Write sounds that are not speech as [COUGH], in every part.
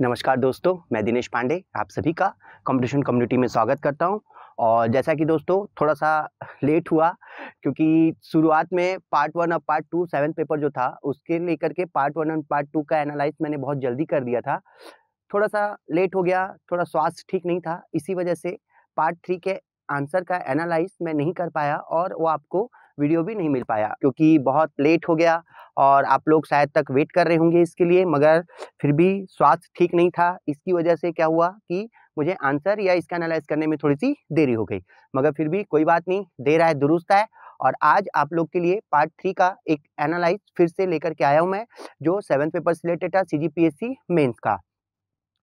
नमस्कार दोस्तों मैं दिनेश पांडे आप सभी का कंपटीशन कम्युनिटी में स्वागत करता हूं और जैसा कि दोस्तों थोड़ा सा लेट हुआ क्योंकि शुरुआत में पार्ट वन और पार्ट टू सेवन पेपर जो था उसके लेकर के पार्ट वन और पार्ट टू का एनालाइज मैंने बहुत जल्दी कर दिया था थोड़ा सा लेट हो गया थोड़ा स्वास्थ्य ठीक नहीं था इसी वजह से पार्ट थ्री के आंसर का एनालाइज मैं नहीं कर पाया और वो आपको वीडियो भी नहीं मिल पाया क्योंकि बहुत लेट हो गया और आप लोग शायद तक वेट कर रहे होंगे इसके लिए मगर फिर भी स्वास्थ्य ठीक नहीं था इसकी वजह से क्या हुआ कि मुझे आंसर या इसका एनालाइज करने में थोड़ी सी देरी हो गई मगर फिर भी कोई बात नहीं देर है दुरुस्त है और आज आप लोग के लिए पार्ट थ्री का एक एनालाइज फिर से लेकर के आया हूँ मैं जो सेवन पेपर से रिलेटेड था C G P S C mains का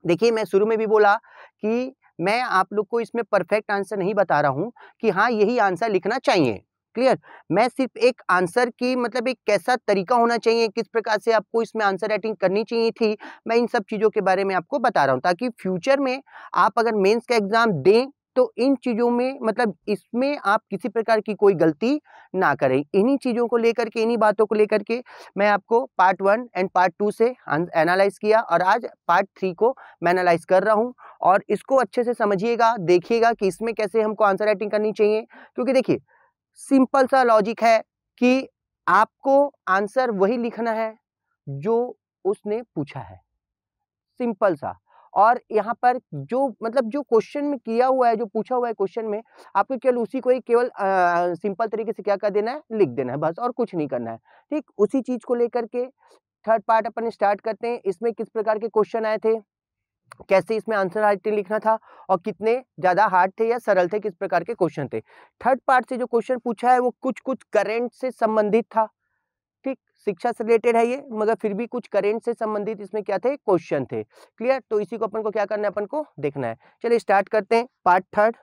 देखिए मैं शुरू में भी बोला कि मैं आप लोग को इसमें परफेक्ट आंसर नहीं बता रहा हूँ कि हाँ यही आंसर लिखना चाहिए क्लियर मैं सिर्फ एक आंसर की मतलब एक कैसा तरीका होना चाहिए किस प्रकार से आपको इसमें आंसर राइटिंग करनी चाहिए थी मैं इन सब चीज़ों के बारे में आपको बता रहा हूँ ताकि फ्यूचर में आप अगर मेन्स का एग्ज़ाम दें तो इन चीज़ों में मतलब इसमें आप किसी प्रकार की कोई गलती ना करें इन्हीं चीज़ों को लेकर के इन्हीं बातों को लेकर के मैं आपको part one and part two से एनालाइज किया और आज पार्ट थ्री को मैं एनालाइज कर रहा हूँ और इसको अच्छे से समझिएगा देखिएगा कि इसमें कैसे हमको आंसर राइटिंग करनी चाहिए क्योंकि देखिए सिंपल सा लॉजिक है कि आपको आंसर वही लिखना है जो उसने पूछा है सिंपल सा और यहाँ पर जो मतलब जो क्वेश्चन में किया हुआ है जो पूछा हुआ है क्वेश्चन में आपको केवल उसी को ही केवल सिंपल तरीके से क्या कर देना है लिख देना है बस और कुछ नहीं करना है ठीक उसी चीज़ को लेकर के थर्ड पार्ट अपन स्टार्ट करते हैं इसमें किस प्रकार के क्वेश्चन आए थे कैसे इसमें आंसर राइटिंग लिखना था और कितने ज़्यादा हार्ड थे या सरल थे किस प्रकार के क्वेश्चन थे थर्ड पार्ट से जो क्वेश्चन पूछा है वो कुछ कुछ करेंट से संबंधित था ठीक शिक्षा से रिलेटेड है ये मगर फिर भी कुछ करेंट से संबंधित इसमें क्या थे क्वेश्चन थे क्लियर तो इसी को अपन को क्या करना है अपन को देखना है चलिए स्टार्ट करते हैं पार्ट थर्ड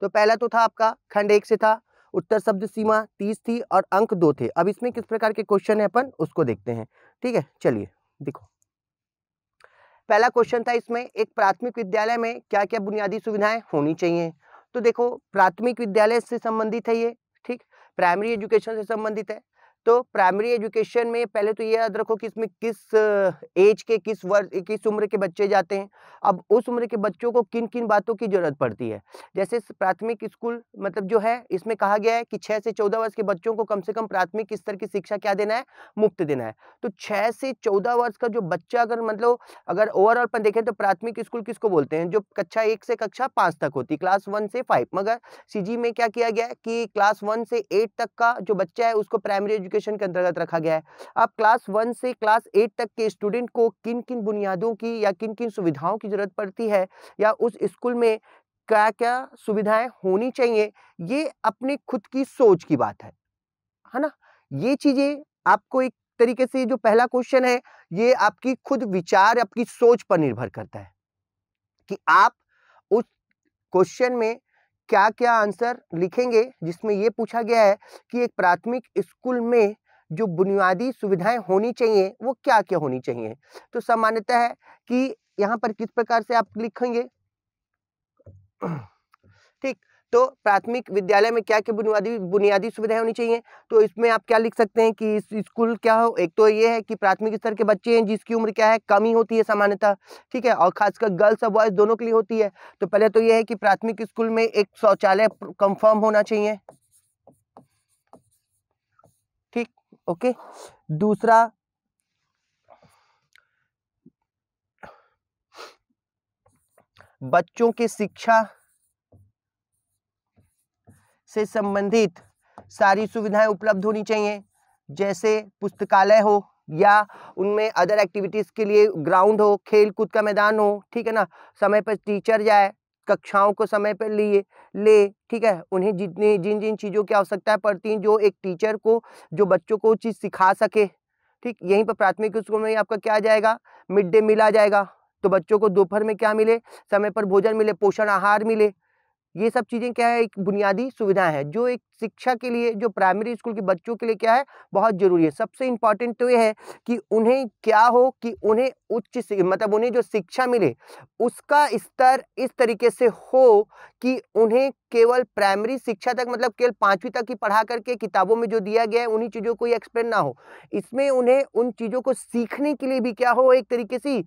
तो पहला तो था आपका खंड एक से था उत्तर शब्द सीमा तीस थी और अंक दो थे अब इसमें किस प्रकार के क्वेश्चन है अपन उसको देखते हैं ठीक है चलिए देखो पहला क्वेश्चन था इसमें एक प्राथमिक विद्यालय में क्या क्या बुनियादी सुविधाएं होनी चाहिए तो देखो प्राथमिक विद्यालय से संबंधित है ये ठीक प्राइमरी एजुकेशन से संबंधित है तो प्राइमरी एजुकेशन में पहले तो ये याद रखो कि इसमें किस एज के किस वर्ष किस उम्र के बच्चे जाते हैं अब उस उम्र के बच्चों को किन किन बातों की ज़रूरत पड़ती है जैसे प्राथमिक स्कूल मतलब जो है इसमें कहा गया है कि छः से चौदह वर्ष के बच्चों को कम से कम प्राथमिक स्तर की शिक्षा क्या देना है मुफ्त देना है तो छः से चौदह वर्ष का जो बच्चा अगर मतलब अगर ओवरऑल पर देखें तो प्राथमिक स्कूल किसको बोलते हैं जो कक्षा एक से कक्षा पाँच तक होती है क्लास वन से फाइव मगर सी में क्या किया गया कि क्लास वन से एट तक का जो बच्चा है उसको प्राइमरी एजुकेशन एजुकेशन के अंतर्गत रखा गया है अब क्लास वन से क्लास एट तक के स्टूडेंट को किन किन बुनियादों की या किन किन सुविधाओं की जरूरत पड़ती है या उस स्कूल में क्या क्या सुविधाएं होनी चाहिए ये अपने खुद की सोच की बात है है ना ये चीज़ें आपको एक तरीके से जो पहला क्वेश्चन है ये आपकी खुद विचार आपकी सोच पर निर्भर करता है कि आप उस क्वेश्चन में क्या क्या आंसर लिखेंगे जिसमें ये पूछा गया है कि एक प्राथमिक स्कूल में जो बुनियादी सुविधाएं होनी चाहिए वो क्या क्या होनी चाहिए तो सामान्यतः है कि यहाँ पर किस प्रकार से आप लिखेंगे ठीक तो प्राथमिक विद्यालय में क्या क्या बुनियादी बुनियादी सुविधाएं होनी चाहिए तो इसमें आप क्या लिख सकते हैं कि स्कूल क्या हो एक तो ये है कि प्राथमिक स्तर के बच्चे हैं जिसकी उम्र क्या है कमी होती है सामान्यतः ठीक है और खासकर गर्ल्स और बॉयज़ दोनों के लिए होती है तो पहले तो ये है कि प्राथमिक स्कूल में एक शौचालय कंफर्म होना चाहिए ठीक ओके दूसरा बच्चों की शिक्षा से संबंधित सारी सुविधाएं उपलब्ध होनी चाहिए जैसे पुस्तकालय हो या उनमें अदर एक्टिविटीज़ के लिए ग्राउंड हो खेल कूद का मैदान हो ठीक है ना समय पर टीचर जाए कक्षाओं को समय पर लिए ले ठीक है उन्हें जितनी जिन जिन चीज़ों की आवश्यकता पड़ती हैं जो एक टीचर को जो बच्चों को चीज़ सिखा सके ठीक यहीं पर प्राथमिक स्कूल में आपका क्या आ जाएगा मिड डे मील आ जाएगा तो बच्चों को दोपहर में क्या मिले समय पर भोजन मिले पोषण आहार मिले ये सब चीज़ें क्या है एक बुनियादी सुविधा है जो एक शिक्षा के लिए जो प्राइमरी स्कूल के बच्चों के लिए क्या है बहुत ज़रूरी है सबसे इम्पॉर्टेंट तो ये है कि उन्हें क्या हो कि उन्हें उच्च मतलब उन्हें जो शिक्षा मिले उसका स्तर इस तरीके से हो कि उन्हें केवल प्राइमरी शिक्षा तक मतलब केवल पाँचवीं तक ही पढ़ा करके किताबों में जो दिया गया है उन्हीं चीज़ों को एक्सप्लेन ना हो इसमें उन्हें उन चीज़ों को सीखने के लिए भी क्या हो एक तरीके से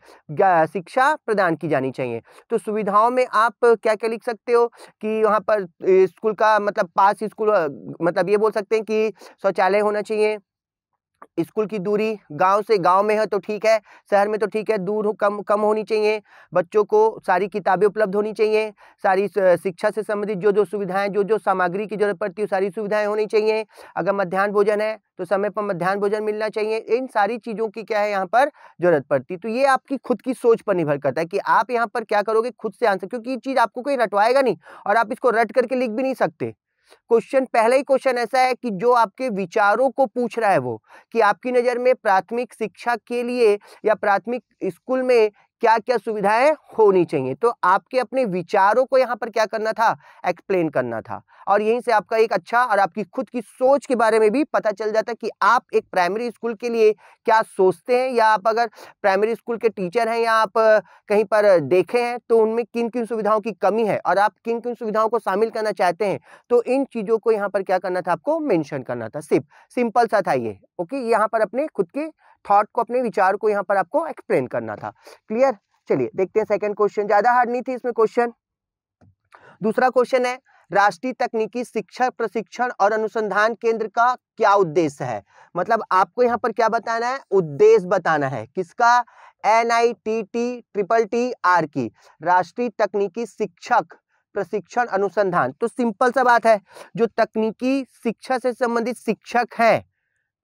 शिक्षा प्रदान की जानी चाहिए तो सुविधाओं में आप क्या क्या लिख सकते हो कि वहाँ पर स्कूल का मतलब पास स्कूल मतलब ये बोल सकते हैं कि शौचालय होना चाहिए स्कूल की दूरी गांव से गांव में है तो ठीक है शहर में तो ठीक है दूर हो कम कम होनी चाहिए बच्चों को सारी किताबें उपलब्ध होनी चाहिए सारी शिक्षा से संबंधित जो जो सुविधाएं जो जो सामग्री की जरूरत पड़ती है सारी सुविधाएं होनी चाहिए अगर मध्यान्ह भोजन है तो समय पर मध्यान्ह भोजन मिलना चाहिए इन सारी चीज़ों की क्या है यहाँ पर जरूरत पड़ती तो ये आपकी खुद की सोच पर निर्भर करता है कि आप यहाँ पर क्या करोगे खुद से आंसर क्योंकि ये चीज़ आपको कोई रटवाएगा नहीं और आप इसको रट करके लिख भी नहीं सकते क्वेश्चन पहला ही क्वेश्चन ऐसा है कि जो आपके विचारों को पूछ रहा है वो कि आपकी नज़र में प्राथमिक शिक्षा के लिए या प्राथमिक स्कूल में क्या क्या सुविधाएं होनी चाहिए तो आपके अपने विचारों को यहाँ पर क्या करना था एक्सप्लेन करना था और यहीं से आपका एक अच्छा और आपकी खुद की सोच के बारे में भी पता चल जाता है कि आप एक प्राइमरी स्कूल के लिए क्या सोचते हैं या आप अगर प्राइमरी स्कूल के टीचर हैं या आप कहीं पर देखे हैं तो उनमें किन किन सुविधाओं की कमी है और आप किन किन सुविधाओं को शामिल करना चाहते हैं तो इन चीज़ों को यहाँ पर क्या करना था आपको मैंशन करना था सिर्फ सिंपल सा था ये ओके यहाँ पर अपने खुद के थॉट को अपने विचार को यहाँ पर आपको एक्सप्लेन करना था क्लियर चलिए देखते हैं सेकेंड क्वेश्चन ज्यादा हार्ड नहीं थी इसमें क्वेश्चन दूसरा क्वेश्चन है राष्ट्रीय तकनीकी शिक्षा प्रशिक्षण और अनुसंधान केंद्र का क्या उद्देश्य है मतलब आपको यहाँ पर क्या बताना है उद्देश्य बताना है किसका N I T T triple T R की राष्ट्रीय तकनीकी शिक्षक प्रशिक्षण अनुसंधान तो सिंपल सा बात है जो तकनीकी शिक्षा से संबंधित शिक्षक हैं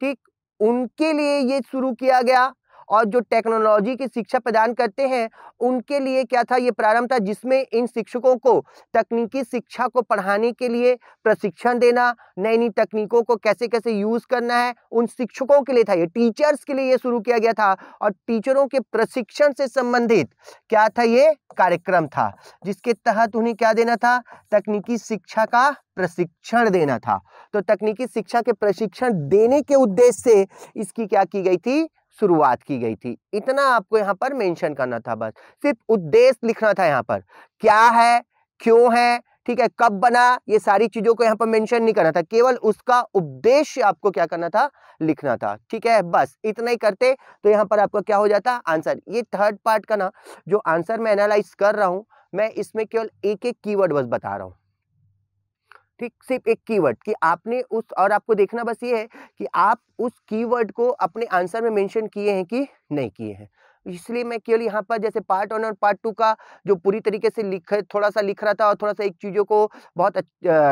ठीक उनके लिए ये शुरू किया गया और जो टेक्नोलॉजी की शिक्षा प्रदान करते हैं उनके लिए क्या था ये प्रारंभ था जिसमें इन शिक्षकों को तकनीकी शिक्षा को पढ़ाने के लिए प्रशिक्षण देना नई नई तकनीकों को कैसे कैसे यूज़ करना है उन शिक्षकों के लिए था ये टीचर्स के लिए ये शुरू किया गया था और टीचरों के प्रशिक्षण से संबंधित क्या था ये कार्यक्रम था जिसके तहत उन्हें क्या देना था तकनीकी शिक्षा का प्रशिक्षण देना था तो तकनीकी शिक्षा के प्रशिक्षण देने के उद्देश्य से इसकी क्या की गई थी शुरुआत की गई थी इतना आपको यहाँ पर मेंशन करना था बस सिर्फ उद्देश्य लिखना था यहाँ पर क्या है क्यों है ठीक है कब बना ये सारी चीजों को यहाँ पर मेंशन नहीं करना था केवल उसका उद्देश्य आपको क्या करना था लिखना था ठीक है बस इतना ही करते तो यहाँ पर आपका क्या हो जाता आंसर ये थर्ड पार्ट का ना जो आंसर मैं एनालाइज कर रहा हूँ मैं इसमें केवल एक एक कीवर्ड बस बता रहा हूँ ठीक सिर्फ एक कीवर्ड कि आपने उस और आपको देखना बस ये है कि आप उस कीवर्ड को अपने आंसर में मेंशन किए हैं कि नहीं किए हैं इसलिए मैं केवल यहाँ पर जैसे पार्ट वन और पार्ट टू का जो पूरी तरीके से लिख थोड़ा सा लिख रहा था और थोड़ा सा एक चीज़ों को बहुत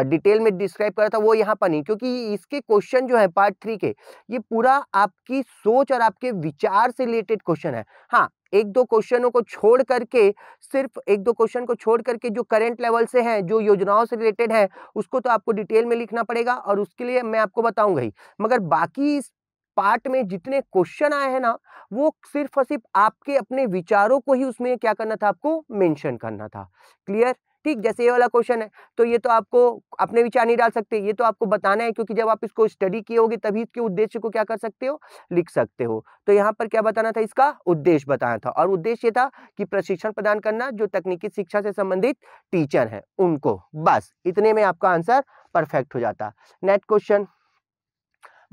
डिटेल में डिस्क्राइब कर रहा था वो यहाँ पर नहीं क्योंकि इसके क्वेश्चन जो है पार्ट थ्री के ये पूरा आपकी सोच और आपके विचार से रिलेटेड क्वेश्चन है हाँ एक दो क्वेश्चनों को छोड़ करके सिर्फ एक दो क्वेश्चन को छोड़ करके जो करेंट लेवल से हैं जो योजनाओं से रिलेटेड हैं उसको तो आपको डिटेल में लिखना पड़ेगा और उसके लिए मैं आपको बताऊंगा ही मगर बाकी इस पार्ट में जितने क्वेश्चन आए हैं ना वो सिर्फ और सिर्फ आपके अपने विचारों को ही उसमें क्या करना था आपको मेंशन करना था क्लियर ठीक जैसे ये वाला क्वेश्चन है तो ये तो आपको अपने विचार नहीं डाल सकते ये तो आपको बताना है क्योंकि जब आप इसको स्टडी किए होगे तभी इसके उद्देश्य को क्या कर सकते हो लिख सकते हो तो यहाँ पर क्या बताना था इसका उद्देश्य बताना था और उद्देश्य ये था कि प्रशिक्षण प्रदान करना जो तकनीकी शिक्षा से संबंधित टीचर है उनको बस इतने में आपका आंसर परफेक्ट हो जाता नेक्स्ट क्वेश्चन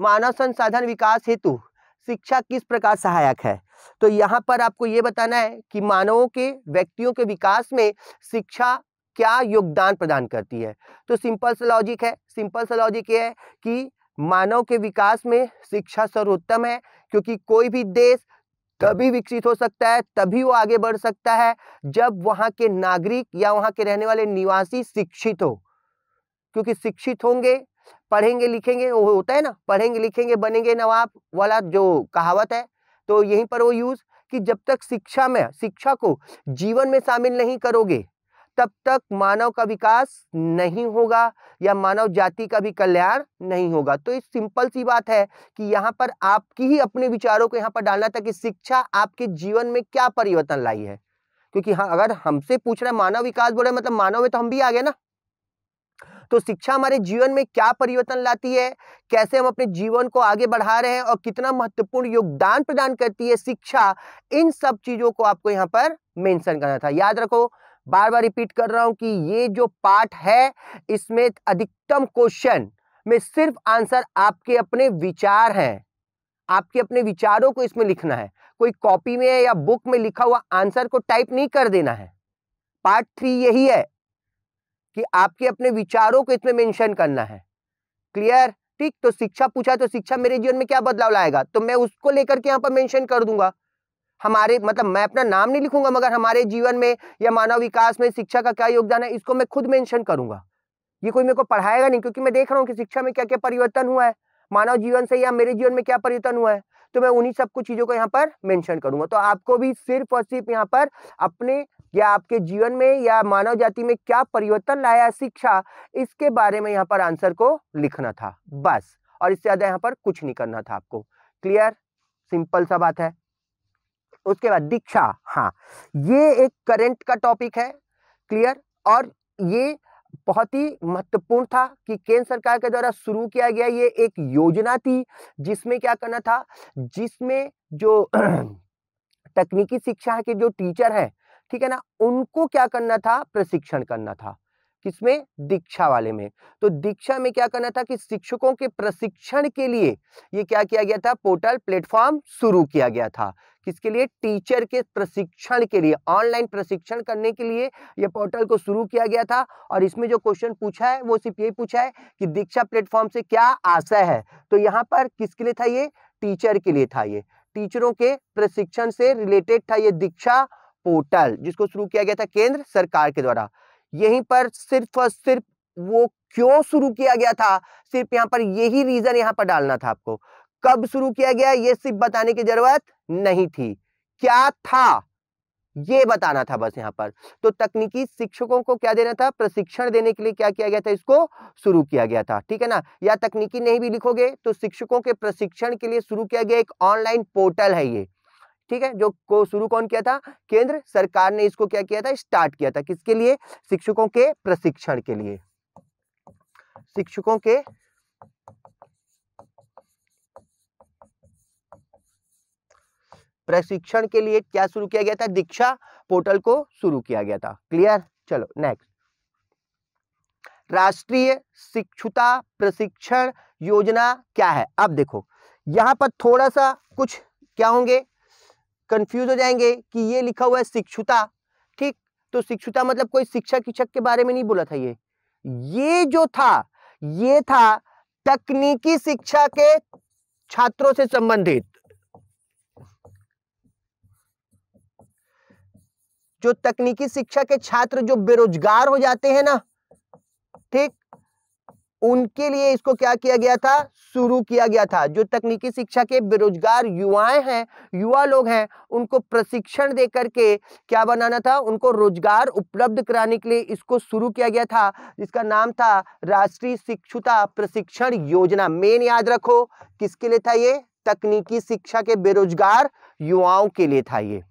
मानव संसाधन विकास हेतु शिक्षा किस प्रकार सहायक है तो यहाँ पर आपको ये बताना है कि मानवों के व्यक्तियों के विकास में शिक्षा क्या योगदान प्रदान करती है तो सिंपल सा लॉजिक है सिंपल सा लॉजिक ये है कि मानव के विकास में शिक्षा सर्वोत्तम है क्योंकि कोई भी देश तभी विकसित हो सकता है तभी वो आगे बढ़ सकता है जब वहाँ के नागरिक या वहाँ के रहने वाले निवासी शिक्षित हो क्योंकि शिक्षित होंगे पढ़ेंगे लिखेंगे वो होता है ना पढ़ेंगे लिखेंगे बनेंगे नवाब वाला जो कहावत है तो यहीं पर वो यूज़ कि जब तक शिक्षा में शिक्षा को जीवन में शामिल नहीं करोगे तब तक मानव का विकास नहीं होगा या मानव जाति का भी कल्याण नहीं होगा तो इस सिंपल सी बात है कि यहाँ पर आपकी ही अपने विचारों को यहाँ पर डालना था कि शिक्षा आपके जीवन में क्या परिवर्तन लाई है क्योंकि हाँ अगर हमसे पूछ रहा है मानव विकास बोल रहे मतलब मानव में तो हम भी आ गए ना तो शिक्षा हमारे जीवन में क्या परिवर्तन लाती है कैसे हम अपने जीवन को आगे बढ़ा रहे हैं और कितना महत्वपूर्ण योगदान प्रदान करती है शिक्षा इन सब चीज़ों को आपको यहाँ पर मेंशन करना था याद रखो बार बार रिपीट कर रहा हूं कि ये जो पार्ट है इसमें अधिकतम क्वेश्चन में सिर्फ आंसर आपके अपने विचार हैं आपके अपने विचारों को इसमें लिखना है कोई कॉपी में या बुक में लिखा हुआ आंसर को टाइप नहीं कर देना है पार्ट थ्री यही है कि आपके अपने विचारों को इसमें मेंशन करना है क्लियर ठीक तो शिक्षा पूछा तो शिक्षा मेरे जीवन में क्या बदलाव लाएगा तो मैं उसको लेकर के यहाँ पर मेंशन कर दूंगा हमारे मतलब मैं अपना नाम नहीं लिखूंगा मगर हमारे जीवन में या मानव विकास में शिक्षा का क्या योगदान है इसको मैं खुद मेंशन करूंगा ये कोई मेरे को पढ़ाएगा नहीं क्योंकि मैं देख रहा हूँ कि शिक्षा में क्या क्या परिवर्तन हुआ है मानव जीवन से या मेरे जीवन में क्या परिवर्तन हुआ है तो मैं उन्हीं सब कुछ चीज़ों को यहाँ पर मेंशन करूंगा तो आपको भी सिर्फ और सिर्फ यहाँ पर अपने या आपके जीवन में या मानव जाति में क्या परिवर्तन लाया शिक्षा इसके बारे में यहाँ पर आंसर को लिखना था बस और इससे ज्यादा यहाँ पर कुछ नहीं करना था आपको क्लियर सिंपल सा बात है उसके बाद दीक्षा हाँ ये एक करेंट का टॉपिक है क्लियर और ये बहुत ही महत्वपूर्ण था कि केंद्र सरकार के द्वारा शुरू किया गया ये एक योजना थी जिसमें क्या करना था जिसमें जो [CLEARS THROAT] तकनीकी शिक्षा के जो टीचर हैं ठीक है ना उनको क्या करना था प्रशिक्षण करना था किसमें दीक्षा वाले में तो दीक्षा में क्या करना था कि शिक्षकों के प्रशिक्षण के लिए ये क्या किया गया था पोर्टल प्लेटफॉर्म शुरू किया गया था किसके लिए टीचर के प्रशिक्षण के लिए ऑनलाइन प्रशिक्षण करने के लिए यह पोर्टल को शुरू किया गया था और इसमें जो क्वेश्चन पूछा है वो सिर्फ यही पूछा है कि दीक्षा प्लेटफॉर्म से क्या आशा है तो यहाँ पर किसके लिए था ये टीचर के लिए था ये टीचरों के प्रशिक्षण से रिलेटेड था ये दीक्षा पोर्टल जिसको शुरू किया गया था केंद्र सरकार के द्वारा यहीं पर सिर्फ और सिर्फ वो क्यों शुरू किया गया था सिर्फ यहाँ पर यही रीजन यहाँ पर डालना था आपको कब शुरू किया गया ये सिर्फ बताने की जरूरत नहीं थी क्या था ये बताना था बस यहाँ पर तो तकनीकी शिक्षकों को क्या देना था प्रशिक्षण देने के लिए क्या किया गया था इसको शुरू किया गया था ठीक है ना या तकनीकी नहीं भी लिखोगे तो शिक्षकों के प्रशिक्षण के लिए शुरू किया गया एक ऑनलाइन पोर्टल है ये ठीक है जो को शुरू कौन किया था केंद्र सरकार ने इसको क्या किया था स्टार्ट किया था किसके लिए शिक्षकों के प्रशिक्षण के लिए शिक्षकों के प्रशिक्षण के लिए क्या शुरू किया गया था दीक्षा पोर्टल को शुरू किया गया था क्लियर चलो नेक्स्ट राष्ट्रीय शिक्षुता प्रशिक्षण योजना क्या है अब देखो यहां पर थोड़ा सा कुछ क्या होंगे कंफ्यूज हो जाएंगे कि ये लिखा हुआ है शिक्षुता ठीक तो शिक्षुता मतलब कोई शिक्षक शिक्षक के बारे में नहीं बोला था ये ये जो था ये था तकनीकी शिक्षा के छात्रों से संबंधित जो तकनीकी शिक्षा के छात्र जो बेरोजगार हो जाते हैं ना ठीक उनके लिए इसको क्या किया गया था शुरू किया गया था जो तकनीकी शिक्षा के बेरोजगार युवाएं हैं युवा लोग हैं उनको प्रशिक्षण दे करके क्या बनाना था उनको रोजगार उपलब्ध कराने के लिए इसको शुरू किया गया था जिसका नाम था राष्ट्रीय शिक्षुता प्रशिक्षण योजना मेन याद रखो किसके लिए था ये तकनीकी शिक्षा के बेरोजगार युवाओं के लिए था ये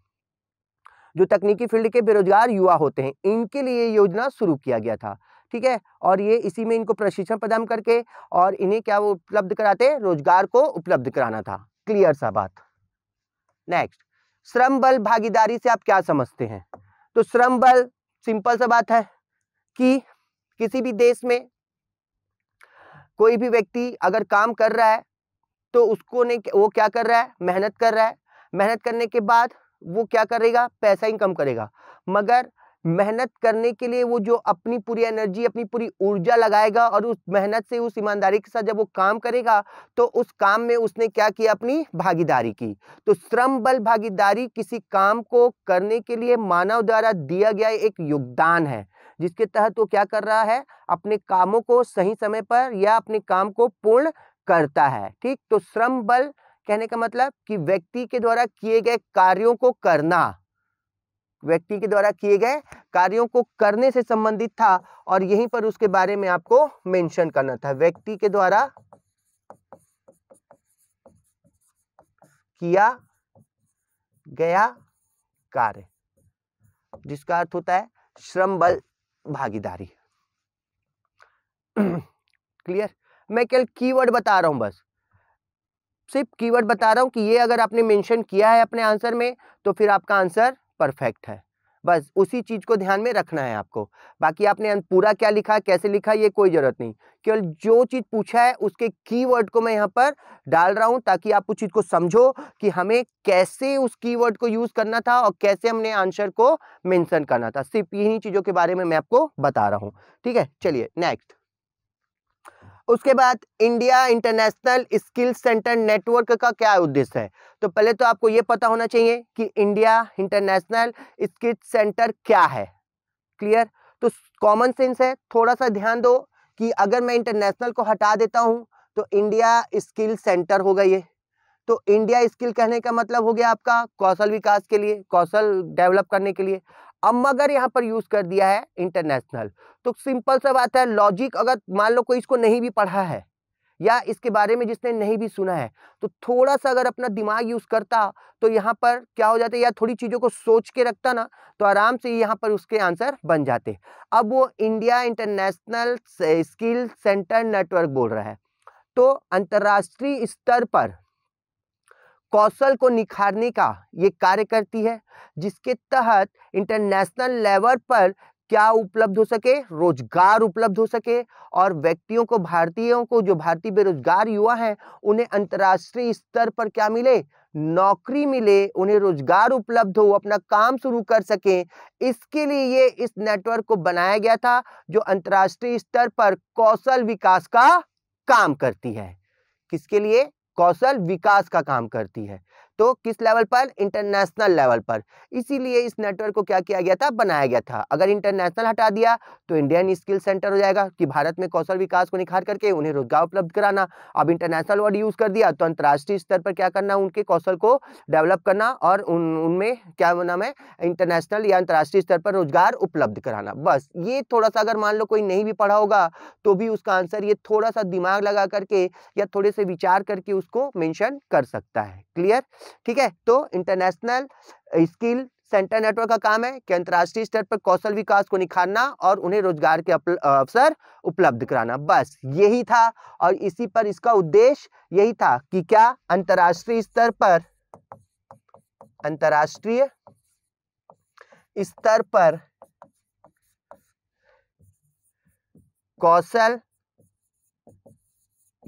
जो तकनीकी फील्ड के बेरोजगार युवा होते हैं इनके लिए योजना शुरू किया गया था ठीक है और ये इसी में इनको प्रशिक्षण प्रदान करके और इन्हें क्या वो उपलब्ध कराते रोजगार को उपलब्ध कराना था क्लियर सा बात नेक्स्ट श्रम बल भागीदारी से आप क्या समझते हैं तो श्रम बल सिंपल सा बात है कि किसी भी देश में कोई भी व्यक्ति अगर काम कर रहा है तो उसको ने वो क्या कर रहा है मेहनत कर रहा है मेहनत करने के बाद वो क्या करेगा पैसा इनकम करेगा मगर मेहनत करने के लिए वो जो अपनी पूरी एनर्जी अपनी पूरी ऊर्जा लगाएगा और उस मेहनत से उस ईमानदारी के साथ जब वो काम करेगा तो उस काम में उसने क्या किया अपनी भागीदारी की तो श्रम बल भागीदारी किसी काम को करने के लिए मानव द्वारा दिया गया एक योगदान है जिसके तहत वो क्या कर रहा है अपने कामों को सही समय पर या अपने काम को पूर्ण करता है ठीक तो श्रम बल कहने का मतलब कि व्यक्ति के द्वारा किए गए कार्यों को करना व्यक्ति के द्वारा किए गए कार्यों को करने से संबंधित था और यहीं पर उसके बारे में आपको मेंशन करना था व्यक्ति के द्वारा किया गया कार्य जिसका अर्थ होता है श्रम बल भागीदारी क्लियर मैं केवल कीवर्ड बता रहा हूं बस सिर्फ कीवर्ड बता रहा हूं कि ये अगर आपने मेंशन किया है अपने आंसर में तो फिर आपका आंसर परफेक्ट है बस उसी चीज़ को ध्यान में रखना है आपको बाकी आपने पूरा क्या लिखा कैसे लिखा ये कोई ज़रूरत नहीं केवल जो चीज़ पूछा है उसके कीवर्ड को मैं यहाँ पर डाल रहा हूँ ताकि आप उस चीज़ को समझो कि हमें कैसे उस कीवर्ड को यूज़ करना था और कैसे हमने आंसर को मेंशन करना था सिर्फ इन्हीं चीज़ों के बारे में मैं आपको बता रहा हूँ ठीक है चलिए नेक्स्ट उसके बाद India international skill centre network का क्या उद्देश्य है तो पहले तो आपको यह पता होना चाहिए कि इंडिया इंटरनेशनल स्किल सेंटर क्या है क्लियर तो कॉमन सेंस है थोड़ा सा ध्यान दो कि अगर मैं इंटरनेशनल को हटा देता हूं तो इंडिया स्किल सेंटर होगा ये तो इंडिया स्किल कहने का मतलब हो गया आपका कौशल विकास के लिए कौशल डेवलप करने के लिए अब मगर यहाँ पर यूज कर दिया है इंटरनेशनल तो सिंपल सा बात है लॉजिक अगर मान लो कोई इसको नहीं भी पढ़ा है या इसके बारे में जिसने नहीं भी सुना है तो थोड़ा सा अगर अपना दिमाग यूज करता तो यहाँ पर क्या हो जाता या थोड़ी चीज़ों को सोच के रखता ना तो आराम से यहाँ पर उसके आंसर बन जाते अब वो India international skill centre network बोल रहा है तो अंतर्राष्ट्रीय स्तर पर कौशल को निखारने का ये कार्य करती है जिसके तहत इंटरनेशनल लेवल पर क्या उपलब्ध हो सके रोजगार उपलब्ध हो सके और व्यक्तियों को भारतीयों को जो भारतीय बेरोजगार युवा हैं उन्हें अंतर्राष्ट्रीय स्तर पर क्या मिले नौकरी मिले उन्हें रोजगार उपलब्ध हो अपना काम शुरू कर सकें इसके लिए ये इस नेटवर्क को बनाया गया था जो अंतर्राष्ट्रीय स्तर पर कौशल विकास का काम करती है किसके लिए कौशल विकास का काम करती है तो किस लेवल पर इंटरनेशनल लेवल पर इसीलिए इस नेटवर्क को क्या किया गया था बनाया गया था अगर इंटरनेशनल हटा दिया तो इंडियन स्किल सेंटर हो जाएगा कि भारत में कौशल विकास को निखार करके उन्हें रोजगार उपलब्ध कराना अब इंटरनेशनल वर्ड यूज कर दिया तो अंतर्राष्ट्रीय स्तर पर क्या करना उनके कौशल को डेवलप करना और उन उनमें क्या नाम है इंटरनेशनल या अंतर्राष्ट्रीय स्तर पर रोजगार उपलब्ध कराना बस ये थोड़ा सा अगर मान लो कोई नहीं भी पढ़ा होगा तो भी उसका आंसर ये थोड़ा सा दिमाग लगा करके या थोड़े से विचार करके उसको मेंशन कर सकता है क्लियर ठीक है तो इंटरनेशनल स्किल सेंटर नेटवर्क का काम है कि अंतर्राष्ट्रीय स्तर पर कौशल विकास को निखारना और उन्हें रोजगार के अवसर उपलब्ध कराना बस यही था और इसी पर इसका उद्देश्य यही था कि क्या अंतर्राष्ट्रीय स्तर पर अंतर्राष्ट्रीय स्तर पर कौशल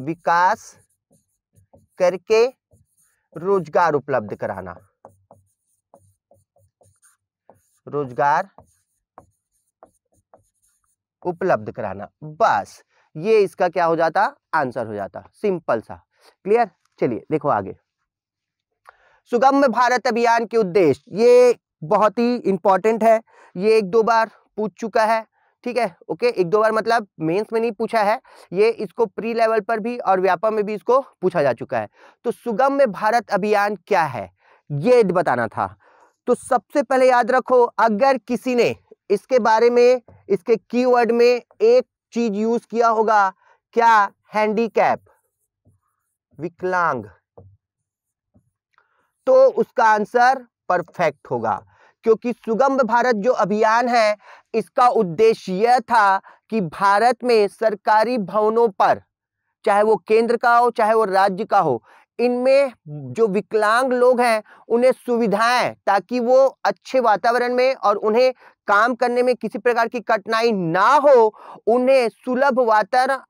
विकास करके रोजगार उपलब्ध कराना रोजगार उपलब्ध कराना बस ये इसका क्या हो जाता आंसर हो जाता सिंपल सा क्लियर चलिए देखो आगे सुगम्य भारत अभियान के उद्देश्य ये बहुत ही इंपॉर्टेंट है ये एक दो बार पूछ चुका है ठीक है ओके एक दो बार मतलब मेंस में नहीं पूछा है ये इसको प्री लेवल पर भी और व्यापक में भी इसको पूछा जा चुका है तो सुगम में भारत अभियान क्या है ये बताना था तो सबसे पहले याद रखो अगर किसी ने इसके बारे में इसके कीवर्ड में एक चीज यूज किया होगा क्या हैंडीकैप विकलांग तो उसका आंसर परफेक्ट होगा क्योंकि सुगम भारत जो अभियान है इसका उद्देश्य यह था कि भारत में सरकारी भवनों पर चाहे वो केंद्र का हो चाहे वो राज्य का हो इनमें जो विकलांग लोग हैं उन्हें सुविधाएं ताकि वो अच्छे वातावरण में और उन्हें काम करने में किसी प्रकार की कठिनाई ना हो उन्हें सुलभ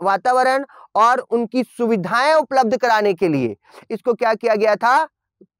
वातावरण और उनकी सुविधाएं उपलब्ध कराने के लिए इसको क्या किया गया था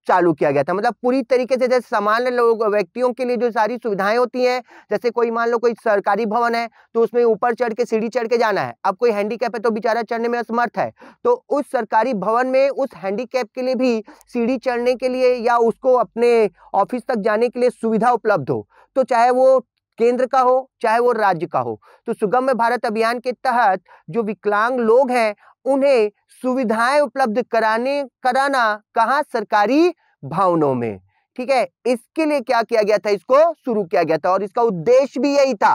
चालू किया गया था मतलब पूरी तरीके से जैसे सामान्य लोग व्यक्तियों के लिए जो सारी सुविधाएं होती हैं जैसे कोई मान लो कोई सरकारी भवन है तो उसमें ऊपर चढ़ के सीढ़ी चढ़ के जाना है अब कोई हैंडीकैप है तो बेचारा चढ़ने में असमर्थ है तो उस सरकारी भवन में उस हैंडीकैप के लिए भी सीढ़ी चढ़ने के लिए या उसको अपने ऑफिस तक जाने के लिए सुविधा उपलब्ध हो तो चाहे वो केंद्र का हो चाहे वो राज्य का हो तो सुगम्य भारत अभियान के तहत जो विकलांग लोग हैं उन्हें सुविधाएं उपलब्ध कराने कराना कहा सरकारी भवनों में ठीक है इसके लिए क्या किया गया था इसको शुरू किया गया था और इसका उद्देश्य भी यही था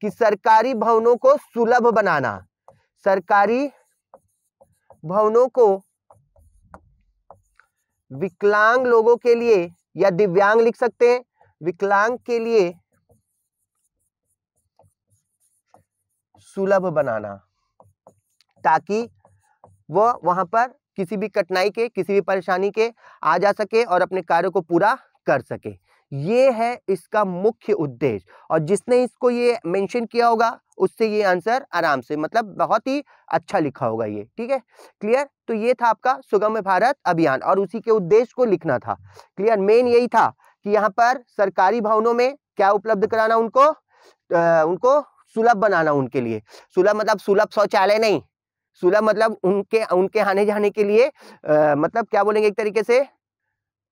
कि सरकारी भवनों को सुलभ बनाना सरकारी भवनों को विकलांग लोगों के लिए या दिव्यांग लिख सकते हैं विकलांग के लिए सुलभ बनाना ताकि वो वहाँ पर किसी भी कठिनाई के किसी भी परेशानी के आ जा सके और अपने कार्यों को पूरा कर सके ये है इसका मुख्य उद्देश्य और जिसने इसको ये मेंशन किया होगा उससे ये आंसर आराम से मतलब बहुत ही अच्छा लिखा होगा ये ठीक है क्लियर तो ये था आपका सुगम भारत अभियान और उसी के उद्देश्य को लिखना था क्लियर मेन यही था कि यहाँ पर सरकारी भवनों में क्या उपलब्ध कराना उनको आ, उनको सुलभ बनाना उनके लिए सुलभ मतलब सुलभ शौचालय नहीं सुलभ मतलब उनके उनके आने जाने के लिए आ, मतलब क्या बोलेंगे एक तरीके से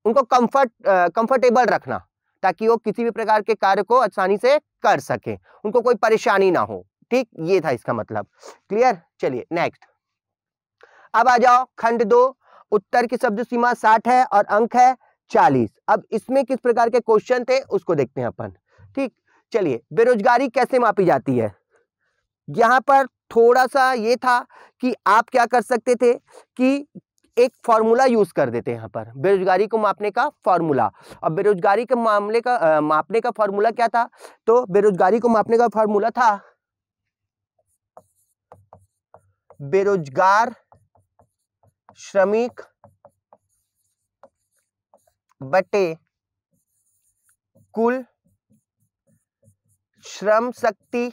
उनको कंफर्ट कंफर्टेबल रखना ताकि वो किसी भी प्रकार के कार्य को आसानी से कर सके उनको कोई परेशानी ना हो ठीक ये था इसका मतलब क्लियर चलिए नेक्स्ट अब आ जाओ खंड दो उत्तर की शब्द सीमा साठ है और अंक है चालीस अब इसमें किस प्रकार के क्वेश्चन थे उसको देखते हैं अपन ठीक चलिए बेरोजगारी कैसे मापी जाती है यहां पर थोड़ा सा ये था कि आप क्या कर सकते थे कि एक फार्मूला यूज़ कर देते हैं यहाँ पर बेरोजगारी को मापने का फार्मूला और बेरोजगारी के मामले का आ, मापने का फार्मूला क्या था तो बेरोजगारी को मापने का फार्मूला था बेरोजगार श्रमिक बटे कुल श्रम शक्ति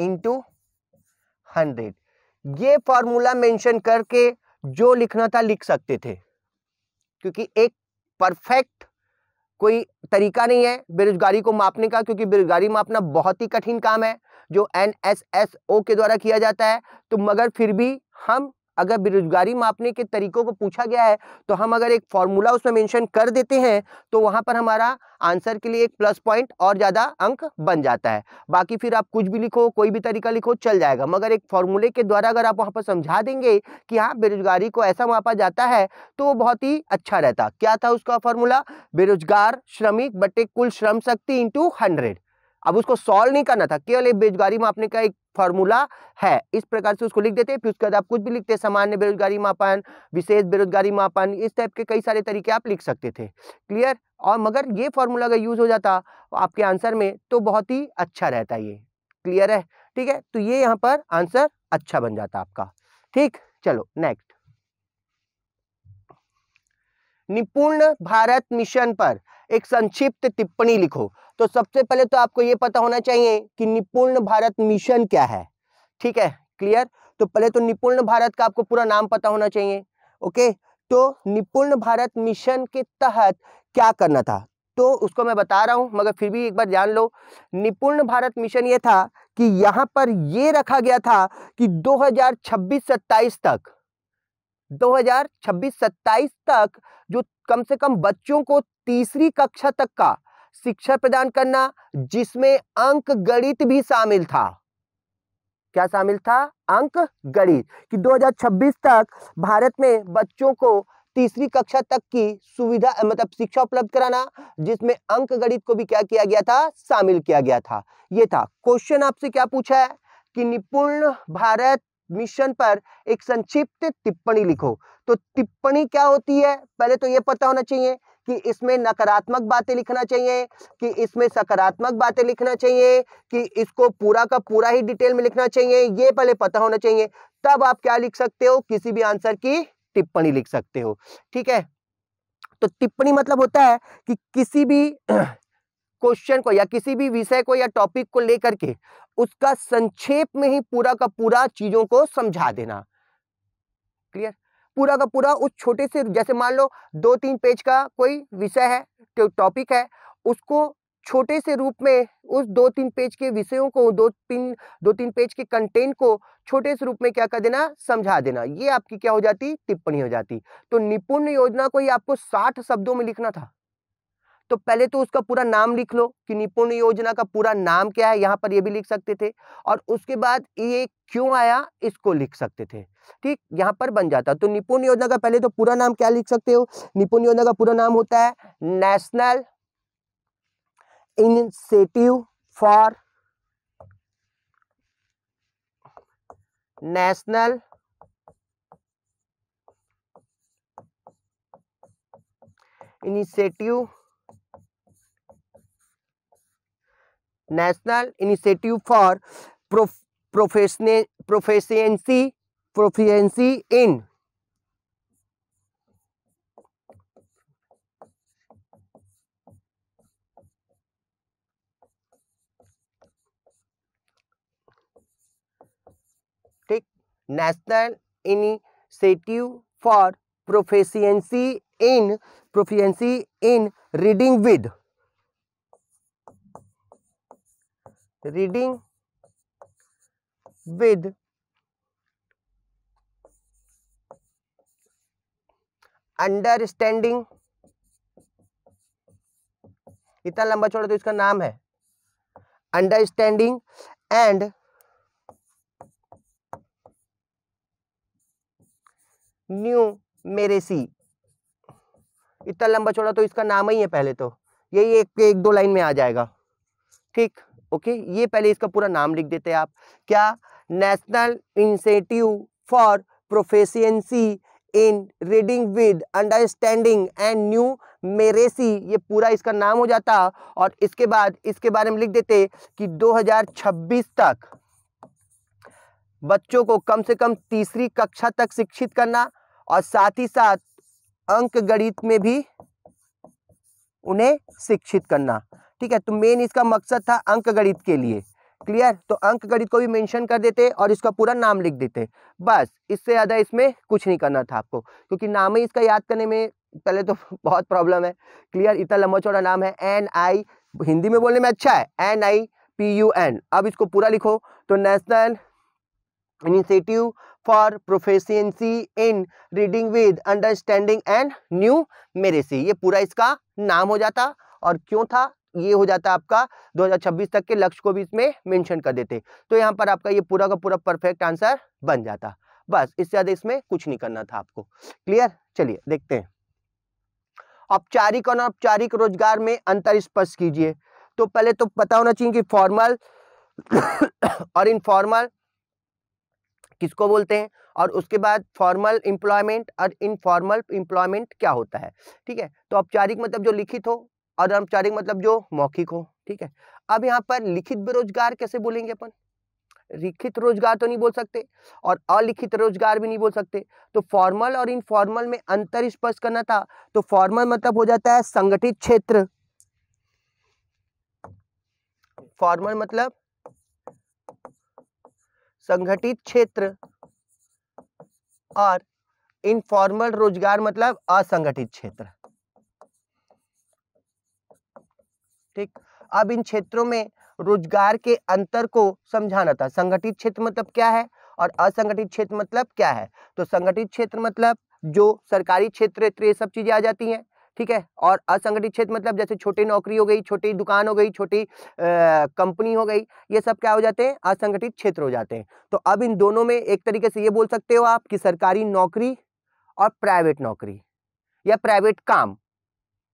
इंटू हंड्रेड ये फॉर्मूला मेंशन करके जो लिखना था लिख सकते थे क्योंकि एक परफेक्ट कोई तरीका नहीं है बेरोजगारी को मापने का क्योंकि बेरोजगारी मापना बहुत ही कठिन काम है जो एन एस एस ओ के द्वारा किया जाता है तो मगर फिर भी हम अगर बेरोजगारी मापने के तरीकों को पूछा गया है तो हम अगर एक फॉर्मूला उसमें मेंशन कर देते हैं तो वहाँ पर हमारा आंसर के लिए एक प्लस पॉइंट और ज़्यादा अंक बन जाता है बाकी फिर आप कुछ भी लिखो कोई भी तरीका लिखो चल जाएगा मगर एक फॉर्मूले के द्वारा अगर आप वहाँ पर समझा देंगे कि हाँ बेरोजगारी को ऐसा मापा जाता है तो वो बहुत ही अच्छा रहता क्या था उसका फॉर्मूला बेरोजगार श्रमिक बटे कुल श्रम शक्ति इंटू हंड्रेड अब उसको सॉल्व नहीं करना था केवल एक बेरोजगारी मापने का एक फॉर्मूला है इस प्रकार से उसको लिख देते हैं फिर उसके बाद आप कुछ भी लिखते हैं सामान्य बेरोजगारी मापन विशेष बेरोजगारी मापन इस टाइप के कई सारे तरीके आप लिख सकते थे क्लियर और मगर ये फॉर्मूला अगर यूज हो जाता आपके आंसर में तो बहुत ही अच्छा रहता ये क्लियर है ठीक है तो ये यहाँ पर आंसर अच्छा बन जाता आपका ठीक चलो नेक्स्ट निपुण भारत मिशन पर एक संक्षिप्त टिप्पणी लिखो तो सबसे पहले तो आपको ये पता होना चाहिए कि निपुण भारत मिशन क्या है ठीक है क्लियर तो पहले तो निपुण भारत का आपको पूरा नाम पता होना चाहिए ओके तो निपुण भारत मिशन के तहत क्या करना था तो उसको मैं बता रहा हूं मगर फिर भी एक बार जान लो निपुण भारत मिशन ये था कि यहां पर ये रखा गया था कि 2026 हजार तक 2026-27 तक जो कम से कम बच्चों को तीसरी कक्षा तक का शिक्षा प्रदान करना जिसमें अंक गणित भी शामिल था क्या शामिल था अंक गणित कि 2026 तक भारत में बच्चों को तीसरी कक्षा तक की सुविधा मतलब शिक्षा उपलब्ध कराना जिसमें अंक गणित को भी क्या किया गया था शामिल किया गया था ये था क्वेश्चन आपसे क्या पूछा है कि निपुण भारत मिशन पर एक संक्षिप्त टिप्पणी लिखो तो टिप्पणी क्या होती है पहले तो यह पता होना चाहिए कि इसमें नकारात्मक बातें लिखना चाहिए कि इसमें सकारात्मक बातें लिखना चाहिए कि इसको पूरा का पूरा ही डिटेल में लिखना चाहिए ये पहले पता होना चाहिए तब आप क्या लिख सकते हो किसी भी आंसर की टिप्पणी लिख सकते हो ठीक है तो टिप्पणी मतलब होता है कि किसी भी क्वेश्चन को या किसी भी विषय को या टॉपिक को लेकर के उसका संक्षेप में ही पूरा का पूरा चीजों को समझा देना क्लियर पूरा का पूरा उस छोटे से जैसे मान लो दो तीन पेज का कोई विषय है टॉपिक तो है उसको छोटे से रूप में उस दो तीन पेज के विषयों को दो तीन दो तीन पेज के कंटेंट को छोटे से रूप में क्या कर देना समझा देना ये आपकी क्या हो जाती टिप्पणी हो जाती तो निपुण योजना को ही आपको साठ शब्दों में लिखना था तो पहले तो उसका पूरा नाम लिख लो कि निपुण योजना का पूरा नाम क्या है यहाँ पर ये भी लिख सकते थे और उसके बाद ये क्यों आया इसको लिख सकते थे ठीक यहाँ पर बन जाता तो निपुण योजना का पहले तो पूरा नाम क्या लिख सकते हो निपुण योजना का पूरा नाम होता है national initiative for national initiative national initiative for proficiency in ठीक national initiative for proficiency in proficiency in reading with reading with understanding इतना लंबा छोड़ा तो इसका नाम है अंडरस्टैंडिंग एंड न्यू मेरेसी इतना लंबा छोड़ा तो इसका नाम ही है पहले तो यही एक एक दो लाइन में आ जाएगा ठीक ओके ये पहले इसका पूरा नाम लिख देते हैं आप क्या national incentive for proficiency in reading with understanding and numeracy ये पूरा इसका नाम हो जाता और इसके बाद इसके बारे में लिख देते कि 2026 तक बच्चों को कम से कम तीसरी कक्षा तक शिक्षित करना और साथ ही साथ अंक गणित में भी उन्हें शिक्षित करना ठीक है तो मेन इसका मकसद था अंक गणित के लिए क्लियर तो अंक गणित को भी मेंशन कर देते और इसका पूरा नाम लिख देते बस इससे ज़्यादा इसमें कुछ नहीं करना था आपको क्योंकि नाम ही इसका याद करने में पहले तो [LAUGHS] बहुत प्रॉब्लम है क्लियर इतना लंबा चौड़ा नाम है एन आई हिंदी में बोलने में अच्छा है N I P U N अब इसको पूरा लिखो तो national initiative for proficiency in reading with understanding and numeracy ये पूरा इसका नाम हो जाता और क्यों था ये हो जाता आपका 2026 तक के लक्ष्य को भी इसमें मेंशन कर देते तो यहाँ पर आपका ये पूरा का पूरा परफेक्ट आंसर बन जाता बस इससे ज़्यादा इसमें कुछ नहीं करना था आपको क्लियर चलिए देखते हैं औपचारिक और औपचारिक रोजगार में अंतर स्पष्ट कीजिए तो पहले तो पता होना चाहिए कि फॉर्मल [COUGHS] और इनफॉर्मल किसको बोलते हैं और उसके बाद फॉर्मल इंप्लॉयमेंट और इनफॉर्मल इंप्लॉयमेंट क्या होता है ठीक है तो औपचारिक मतलब जो लिखित हो अनौपचारिक मतलब जो मौखिक हो ठीक है अब यहाँ पर लिखित बेरोजगार कैसे बोलेंगे अपन लिखित रोजगार तो नहीं बोल सकते और अलिखित रोजगार भी नहीं बोल सकते तो फॉर्मल और इनफॉर्मल में अंतर स्पष्ट करना था तो फॉर्मल मतलब हो जाता है संगठित क्षेत्र फॉर्मल मतलब संगठित क्षेत्र और इनफॉर्मल रोजगार मतलब असंगठित क्षेत्र ठीक अब इन क्षेत्रों में रोजगार के अंतर को समझाना था संगठित क्षेत्र मतलब क्या है और असंगठित क्षेत्र मतलब क्या है तो संगठित क्षेत्र मतलब जो सरकारी क्षेत्र तो ये सब चीज़ें आ जाती हैं ठीक है और असंगठित क्षेत्र मतलब जैसे छोटी नौकरी हो गई छोटी दुकान हो गई छोटी कंपनी हो गई ये सब क्या हो जाते हैं असंगठित क्षेत्र हो जाते हैं तो अब इन दोनों में एक तरीके से ये बोल सकते हो आप कि सरकारी नौकरी और प्राइवेट नौकरी या प्राइवेट काम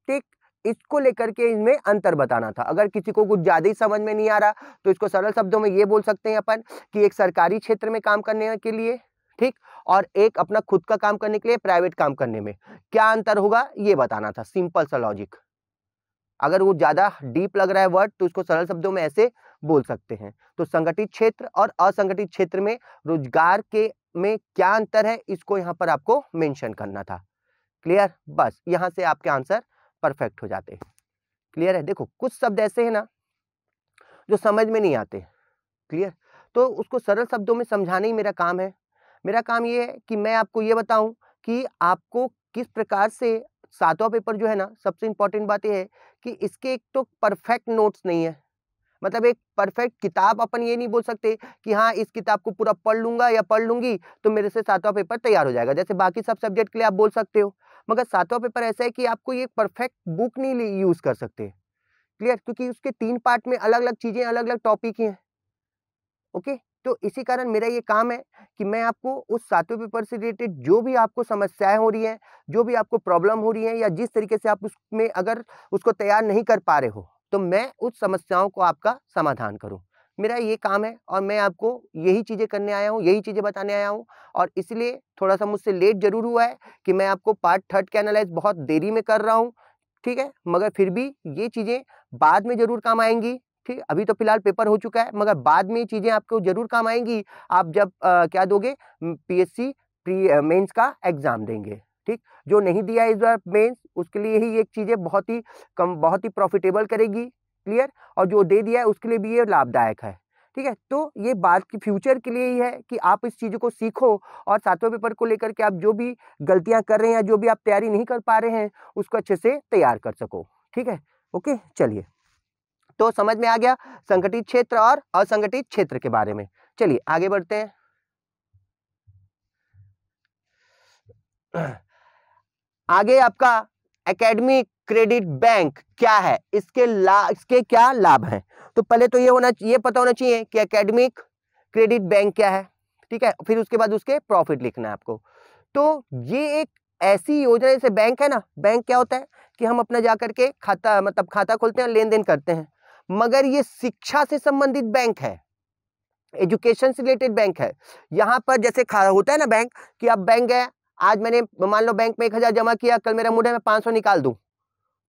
ठीक इसको लेकर के इनमें अंतर बताना था अगर किसी को कुछ ज़्यादा ही समझ में नहीं आ रहा तो इसको सरल शब्दों में ये बोल सकते हैं अपन कि एक सरकारी क्षेत्र में काम करने के लिए ठीक और एक अपना खुद का काम करने के लिए प्राइवेट काम करने में क्या अंतर होगा ये बताना था सिंपल सा लॉजिक अगर वो ज़्यादा डीप लग रहा है वर्ड तो उसको सरल शब्दों में ऐसे बोल सकते हैं तो संगठित क्षेत्र और असंगठित क्षेत्र में रोजगार के में क्या अंतर है इसको यहाँ पर आपको मेंशन करना था क्लियर बस यहाँ से आपके आंसर परफेक्ट हो जाते हैं क्लियर है देखो कुछ शब्द ऐसे हैं ना जो समझ में नहीं आते क्लियर तो उसको सरल शब्दों में समझाने ही मेरा काम है मेरा काम ये है कि मैं आपको ये बताऊं कि आपको किस प्रकार से सातवां पेपर जो है ना सबसे इम्पॉर्टेंट बात यह है कि इसके एक तो परफेक्ट नोट्स नहीं है मतलब एक परफेक्ट किताब अपन ये नहीं बोल सकते कि हाँ इस किताब को पूरा पढ़ लूंगा या पढ़ लूंगी तो मेरे से सातवां पेपर तैयार हो जाएगा जैसे बाकी सब सब्जेक्ट के लिए आप बोल सकते हो मगर सातवां पेपर ऐसा है कि आपको ये परफेक्ट बुक नहीं यूज़ कर सकते क्लियर क्योंकि उसके तीन पार्ट में अलग अलग चीज़ें अलग अलग टॉपिक हैं ओके तो इसी कारण मेरा ये काम है कि मैं आपको उस सातवें पेपर से रिलेटेड जो भी आपको समस्याएं हो रही हैं जो भी आपको प्रॉब्लम हो रही है या जिस तरीके से आप उसमें अगर उसको तैयार नहीं कर पा रहे हो तो मैं उस समस्याओं को आपका समाधान करूँ मेरा ये काम है और मैं आपको यही चीज़ें करने आया हूँ यही चीज़ें बताने आया हूँ और इसलिए थोड़ा सा मुझसे लेट जरूर हुआ है कि मैं आपको पार्ट थर्ड के एनालाइज बहुत देरी में कर रहा हूँ ठीक है मगर फिर भी ये चीज़ें बाद में ज़रूर काम आएंगी ठीक अभी तो फिलहाल पेपर हो चुका है मगर बाद में ये चीज़ें आपको ज़रूर काम आएंगी आप जब आ, क्या दोगे पीएससी प्री मेंस का एग्ज़ाम देंगे ठीक जो नहीं दिया इस बार मेंस उसके लिए ही एक चीज़ें बहुत ही कम बहुत ही प्रॉफिटेबल करेगी क्लियर और जो दे दिया है उसके लिए भी ये लाभदायक है ठीक है तो ये बात की फ्यूचर के लिए ही है कि आप इस चीज़ों को सीखो और सातवें पेपर को लेकर के आप जो भी गलतियां कर रहे हैं या जो भी आप तैयारी नहीं कर पा रहे हैं उसको अच्छे से तैयार कर सको ठीक है ओके चलिए तो समझ में आ गया संगठित क्षेत्र और असंगठित क्षेत्र के बारे में चलिए आगे बढ़ते हैं आगे आपका एकेडमिक क्रेडिट बैंक क्या है इसके ला इसके क्या लाभ हैं तो पहले तो ये होना ये पता होना चाहिए कि एकेडमिक क्रेडिट बैंक क्या है ठीक है फिर उसके बाद उसके प्रॉफिट लिखना है आपको तो ये एक ऐसी योजना जैसे बैंक है ना बैंक क्या होता है कि हम अपना जा करके खाता मतलब खाता खोलते हैं लेन देन करते हैं मगर ये शिक्षा से संबंधित बैंक है एजुकेशन से रिलेटेड बैंक है यहाँ पर जैसे होता है ना बैंक कि अब बैंक है आज मैंने मान लो बैंक में एक हज़ार जमा किया कल मेरा मूड है मैं पाँच सौ निकाल दूँ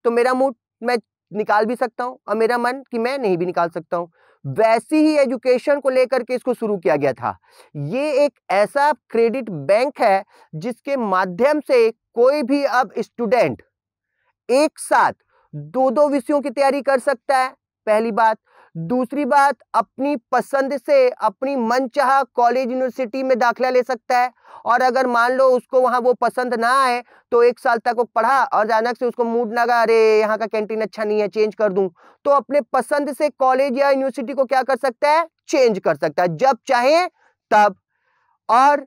तो मेरा मूड मैं निकाल भी सकता हूँ और मेरा मन कि मैं नहीं भी निकाल सकता हूँ वैसी ही एजुकेशन को लेकर के इसको शुरू किया गया था ये एक ऐसा क्रेडिट बैंक है जिसके माध्यम से कोई भी अब स्टूडेंट एक साथ दो दो विषयों की तैयारी कर सकता है पहली बात दूसरी बात अपनी पसंद से अपनी मनचाहा कॉलेज यूनिवर्सिटी में दाखिला ले सकता है और अगर मान लो उसको वहाँ वो पसंद ना आए तो एक साल तक वो पढ़ा और अचानक से उसको मूड ना लगा अरे यहाँ का कैंटीन अच्छा नहीं है चेंज कर दूँ तो अपने पसंद से कॉलेज या यूनिवर्सिटी को क्या कर सकता है चेंज कर सकता है जब चाहे तब और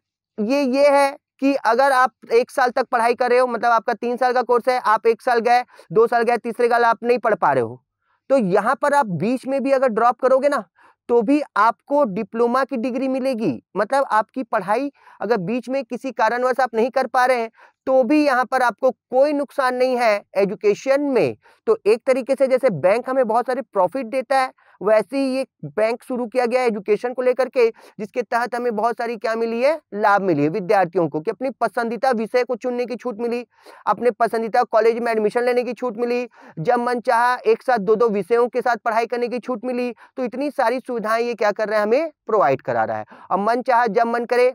ये ये है कि अगर आप एक साल तक पढ़ाई कर रहे हो मतलब आपका तीन साल का कोर्स है आप एक साल गए दो साल गए तीसरे साल आप नहीं पढ़ पा रहे हो तो यहाँ पर आप बीच में भी अगर ड्रॉप करोगे ना तो भी आपको डिप्लोमा की डिग्री मिलेगी मतलब आपकी पढ़ाई अगर बीच में किसी कारणवश आप नहीं कर पा रहे हैं तो भी यहाँ पर आपको कोई नुकसान नहीं है एजुकेशन में तो एक तरीके से जैसे बैंक हमें बहुत सारे प्रॉफिट देता है वैसे ही ये बैंक शुरू किया गया एजुकेशन को लेकर के जिसके तहत हमें बहुत सारी क्या मिली है लाभ मिली है विद्यार्थियों को कि अपनी पसंदीदा विषय को चुनने की छूट मिली अपने पसंदीदा कॉलेज में एडमिशन लेने की छूट मिली जब मन चाहा एक साथ दो दो विषयों के साथ पढ़ाई करने की छूट मिली तो इतनी सारी सुविधाएं ये क्या कर रहे हैं हमें प्रोवाइड करा रहा है और मन चाह जब मन करे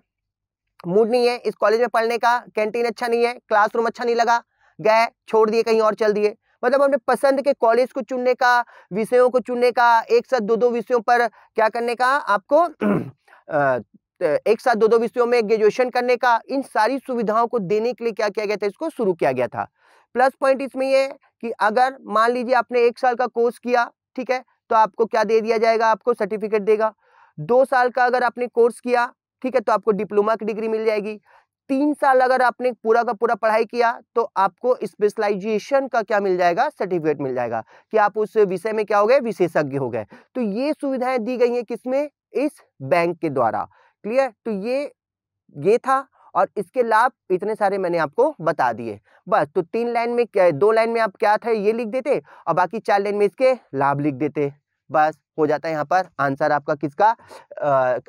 मूड नहीं है इस कॉलेज में पढ़ने का कैंटीन अच्छा नहीं है क्लासरूम अच्छा नहीं लगा गए छोड़ दिए कहीं और चल दिए मतलब अपने पसंद के कॉलेज को चुनने का विषयों को चुनने का एक साथ दो दो विषयों पर क्या करने का आपको [CLEARS THROAT] एक साथ दो दो विषयों में ग्रेजुएशन करने का इन सारी सुविधाओं को देने के लिए क्या किया गया था इसको शुरू किया गया था प्लस पॉइंट इसमें है कि अगर मान लीजिए आपने एक साल का कोर्स किया ठीक है तो आपको क्या दे दिया जाएगा आपको सर्टिफिकेट देगा दो साल का अगर आपने कोर्स किया ठीक है तो आपको डिप्लोमा की डिग्री मिल जाएगी तीन साल अगर आपने पूरा का पूरा पढ़ाई किया तो आपको स्पेशलाइजेशन का क्या मिल जाएगा सर्टिफिकेट मिल जाएगा कि आप उस विषय में क्या हो गए विशेषज्ञ हो गए तो ये सुविधाएं दी गई हैं किसमें इस बैंक के द्वारा क्लियर तो ये ये था और इसके लाभ इतने सारे मैंने आपको बता दिए बस तो तीन लाइन में दो लाइन में आप क्या था ये लिख देते और बाकी चार लाइन में इसके लाभ लिख देते बस हो जाता है यहाँ पर आंसर आपका किसका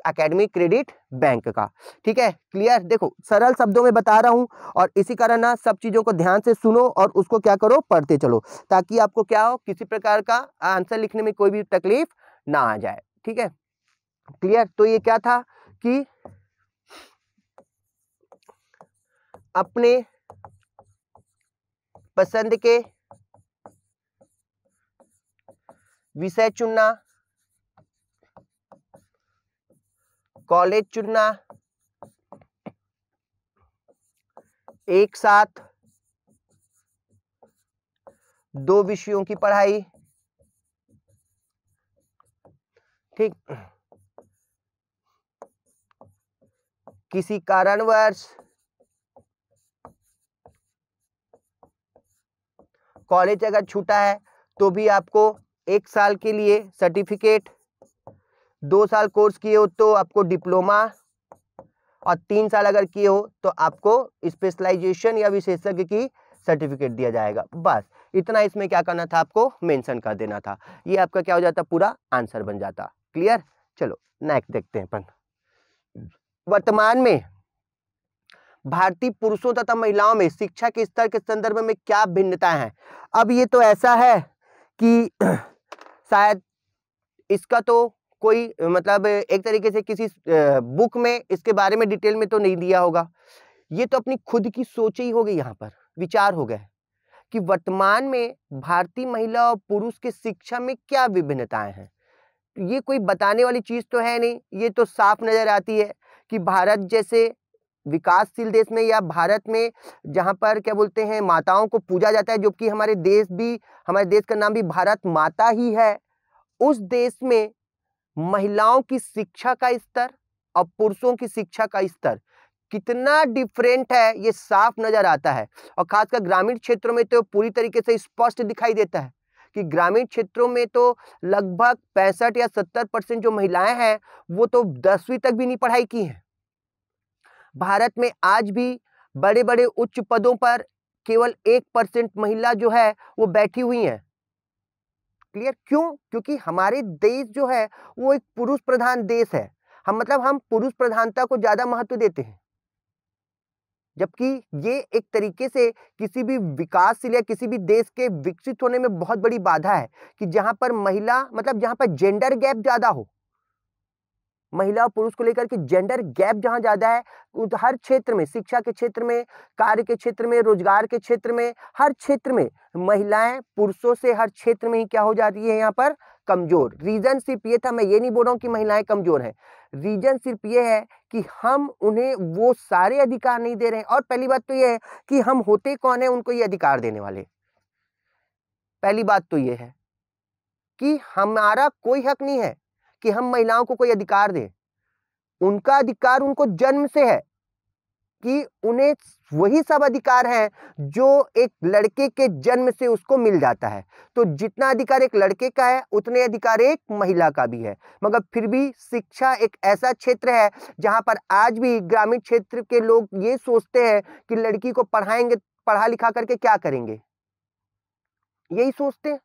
अकेडमी क्रेडिट बैंक का ठीक है क्लियर देखो सरल शब्दों में बता रहा हूँ और इसी कारण ना सब चीज़ों को ध्यान से सुनो और उसको क्या करो पढ़ते चलो ताकि आपको क्या हो किसी प्रकार का आंसर लिखने में कोई भी तकलीफ ना आ जाए ठीक है क्लियर तो ये क्या था कि अपने पसंद के विषय चुनना कॉलेज चुनना एक साथ दो विषयों की पढ़ाई ठीक किसी कारणवश कॉलेज अगर छूटा है तो भी आपको एक साल के लिए सर्टिफिकेट दो साल कोर्स किए हो तो आपको डिप्लोमा और तीन साल अगर किए हो तो आपको स्पेशलाइजेशन या विशेषज्ञ की सर्टिफिकेट दिया जाएगा बस इतना इसमें क्या करना था आपको मेंशन कर देना था ये आपका क्या हो जाता पूरा आंसर बन जाता क्लियर चलो नेक्स्ट देखते हैं अपन वर्तमान में भारतीय पुरुषों तथा महिलाओं में शिक्षा के स्तर के संदर्भ में क्या भिन्नता है अब ये तो ऐसा है कि शायद इसका तो कोई मतलब एक तरीके से किसी बुक में इसके बारे में डिटेल में तो नहीं दिया होगा ये तो अपनी खुद की सोच ही हो गई यहाँ पर विचार हो गए कि वर्तमान में भारतीय महिला और पुरुष के शिक्षा में क्या विभिन्नताएं हैं ये कोई बताने वाली चीज़ तो है नहीं ये तो साफ नज़र आती है कि भारत जैसे विकासशील देश में या भारत में जहाँ पर क्या बोलते हैं माताओं को पूजा जाता है जो कि हमारे देश भी हमारे देश का नाम भी भारत माता ही है उस देश में महिलाओं की शिक्षा का स्तर और पुरुषों की शिक्षा का स्तर कितना डिफरेंट है ये साफ नजर आता है और खासकर ग्रामीण क्षेत्रों में तो पूरी तरीके से स्पष्ट दिखाई देता है कि ग्रामीण क्षेत्रों में तो लगभग पैंसठ या सत्तर परसेंट जो महिलाएं हैं वो तो दसवीं तक भी नहीं पढ़ाई की हैं भारत में आज भी बड़े बड़े उच्च पदों पर केवल एक परसेंट महिला जो है वो बैठी हुई हैं क्लियर क्यों क्योंकि हमारे देश जो है वो एक पुरुष प्रधान देश है हम मतलब हम पुरुष प्रधानता को ज्यादा महत्व देते हैं जबकि ये एक तरीके से किसी भी विकासशील या किसी भी देश के विकसित होने में बहुत बड़ी बाधा है कि जहां पर महिला मतलब जहां पर जेंडर गैप ज्यादा हो महिला पुरुष को लेकर के जेंडर गैप जहाँ ज़्यादा है तो हर क्षेत्र में शिक्षा के क्षेत्र में कार्य के क्षेत्र में रोजगार के क्षेत्र में हर क्षेत्र में महिलाएं पुरुषों से हर क्षेत्र में ही क्या हो जाती है यहाँ पर कमज़ोर रीज़न सिर्फ ये था मैं ये नहीं बोल रहा हूँ कि महिलाएं कमज़ोर हैं रीज़न सिर्फ ये है कि हम उन्हें वो सारे अधिकार नहीं दे रहे हैं और पहली बात तो ये है कि हम होते कौन है उनको ये अधिकार देने वाले पहली बात तो ये है कि हमारा कोई हक नहीं है कि हम महिलाओं को कोई अधिकार दें उनका अधिकार उनको जन्म से है कि उन्हें वही सब अधिकार है जो एक लड़के के जन्म से उसको मिल जाता है तो जितना अधिकार एक लड़के का है उतने अधिकार एक महिला का भी है मगर फिर भी शिक्षा एक ऐसा क्षेत्र है जहां पर आज भी ग्रामीण क्षेत्र के लोग ये सोचते हैं कि लड़की को पढ़ाएंगे पढ़ा लिखा करके क्या करेंगे यही सोचते हैं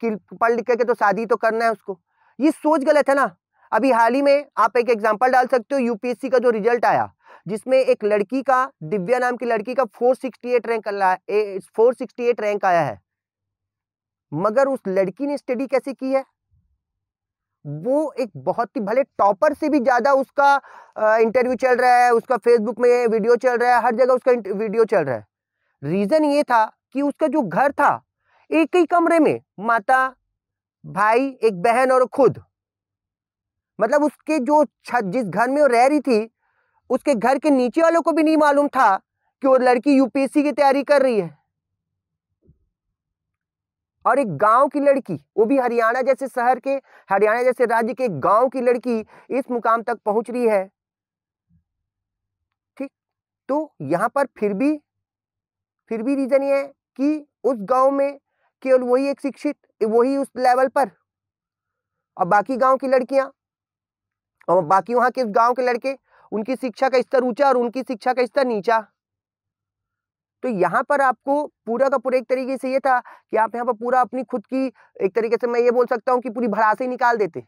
कि पढ़ लिख करके तो शादी तो करना है उसको ये सोच गलत है ना अभी हाल ही में आप एक एग्जाम्पल डाल सकते हो यूपीएससी का जो रिजल्ट आया जिसमें एक लड़की का दिव्या नाम की लड़की का 468 rank four sixty eight rank आया है मगर उस लड़की ने स्टडी कैसे की है वो एक बहुत ही भले टॉपर से भी ज़्यादा उसका इंटरव्यू चल रहा है उसका फेसबुक में वीडियो चल रहा है हर जगह उसका वीडियो चल रहा है रीज़न ये था कि उसका जो घर था एक ही कमरे में माता भाई एक बहन और खुद मतलब उसके जो छत जिस घर में वो रह रही थी उसके घर के नीचे वालों को भी नहीं मालूम था कि वो लड़की यूपीएससी की तैयारी कर रही है और एक गांव की लड़की वो भी हरियाणा जैसे शहर के हरियाणा जैसे राज्य के गांव की लड़की इस मुकाम तक पहुंच रही है ठीक तो यहां पर फिर भी फिर भी रीजन ये है कि उस गांव में केवल वही एक शिक्षित वही उस लेवल पर और बाकी गांव की लड़कियां और बाकी वहां के गांव के लड़के उनकी शिक्षा का स्तर ऊंचा और उनकी शिक्षा का स्तर नीचा तो यहाँ पर आपको पूरा का पूरा एक तरीके से ये था कि आप यहाँ पर पूरा अपनी खुद की एक तरीके से मैं ये बोल सकता हूँ कि पूरी भड़ास ही निकाल देते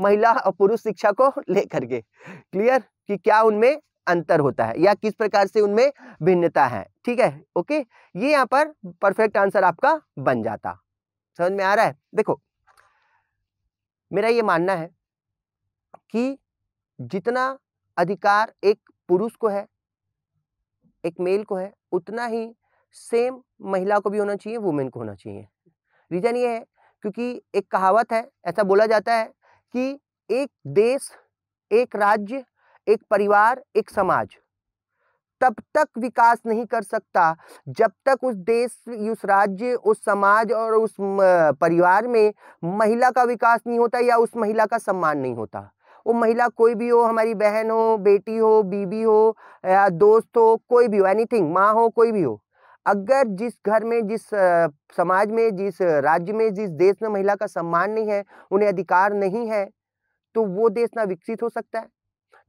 महिला और पुरुष शिक्षा को [LAUGHS] लेकर के क्लियर कि क्या उनमें अंतर होता है या किस प्रकार से उनमें भिन्नता है ठीक है ओके ये यहाँ पर परफेक्ट आंसर आपका बन जाता समझ में आ रहा है देखो मेरा ये मानना है कि जितना अधिकार एक पुरुष को है एक मेल को है उतना ही सेम महिला को भी होना चाहिए वुमेन को होना चाहिए रीज़न ये है क्योंकि एक कहावत है ऐसा बोला जाता है कि एक देश एक राज्य एक परिवार एक समाज तब तक विकास नहीं कर सकता जब तक उस देश उस राज्य उस समाज और उस परिवार में महिला का विकास नहीं होता या उस महिला का सम्मान नहीं होता वो महिला कोई भी हो हमारी बहन हो बेटी हो बीबी हो या दोस्त हो कोई भी हो एनीथिंग माँ हो कोई भी हो अगर जिस घर में जिस समाज में जिस राज्य में जिस देश में महिला का सम्मान नहीं है उन्हें अधिकार नहीं है तो वो देश ना विकसित हो सकता है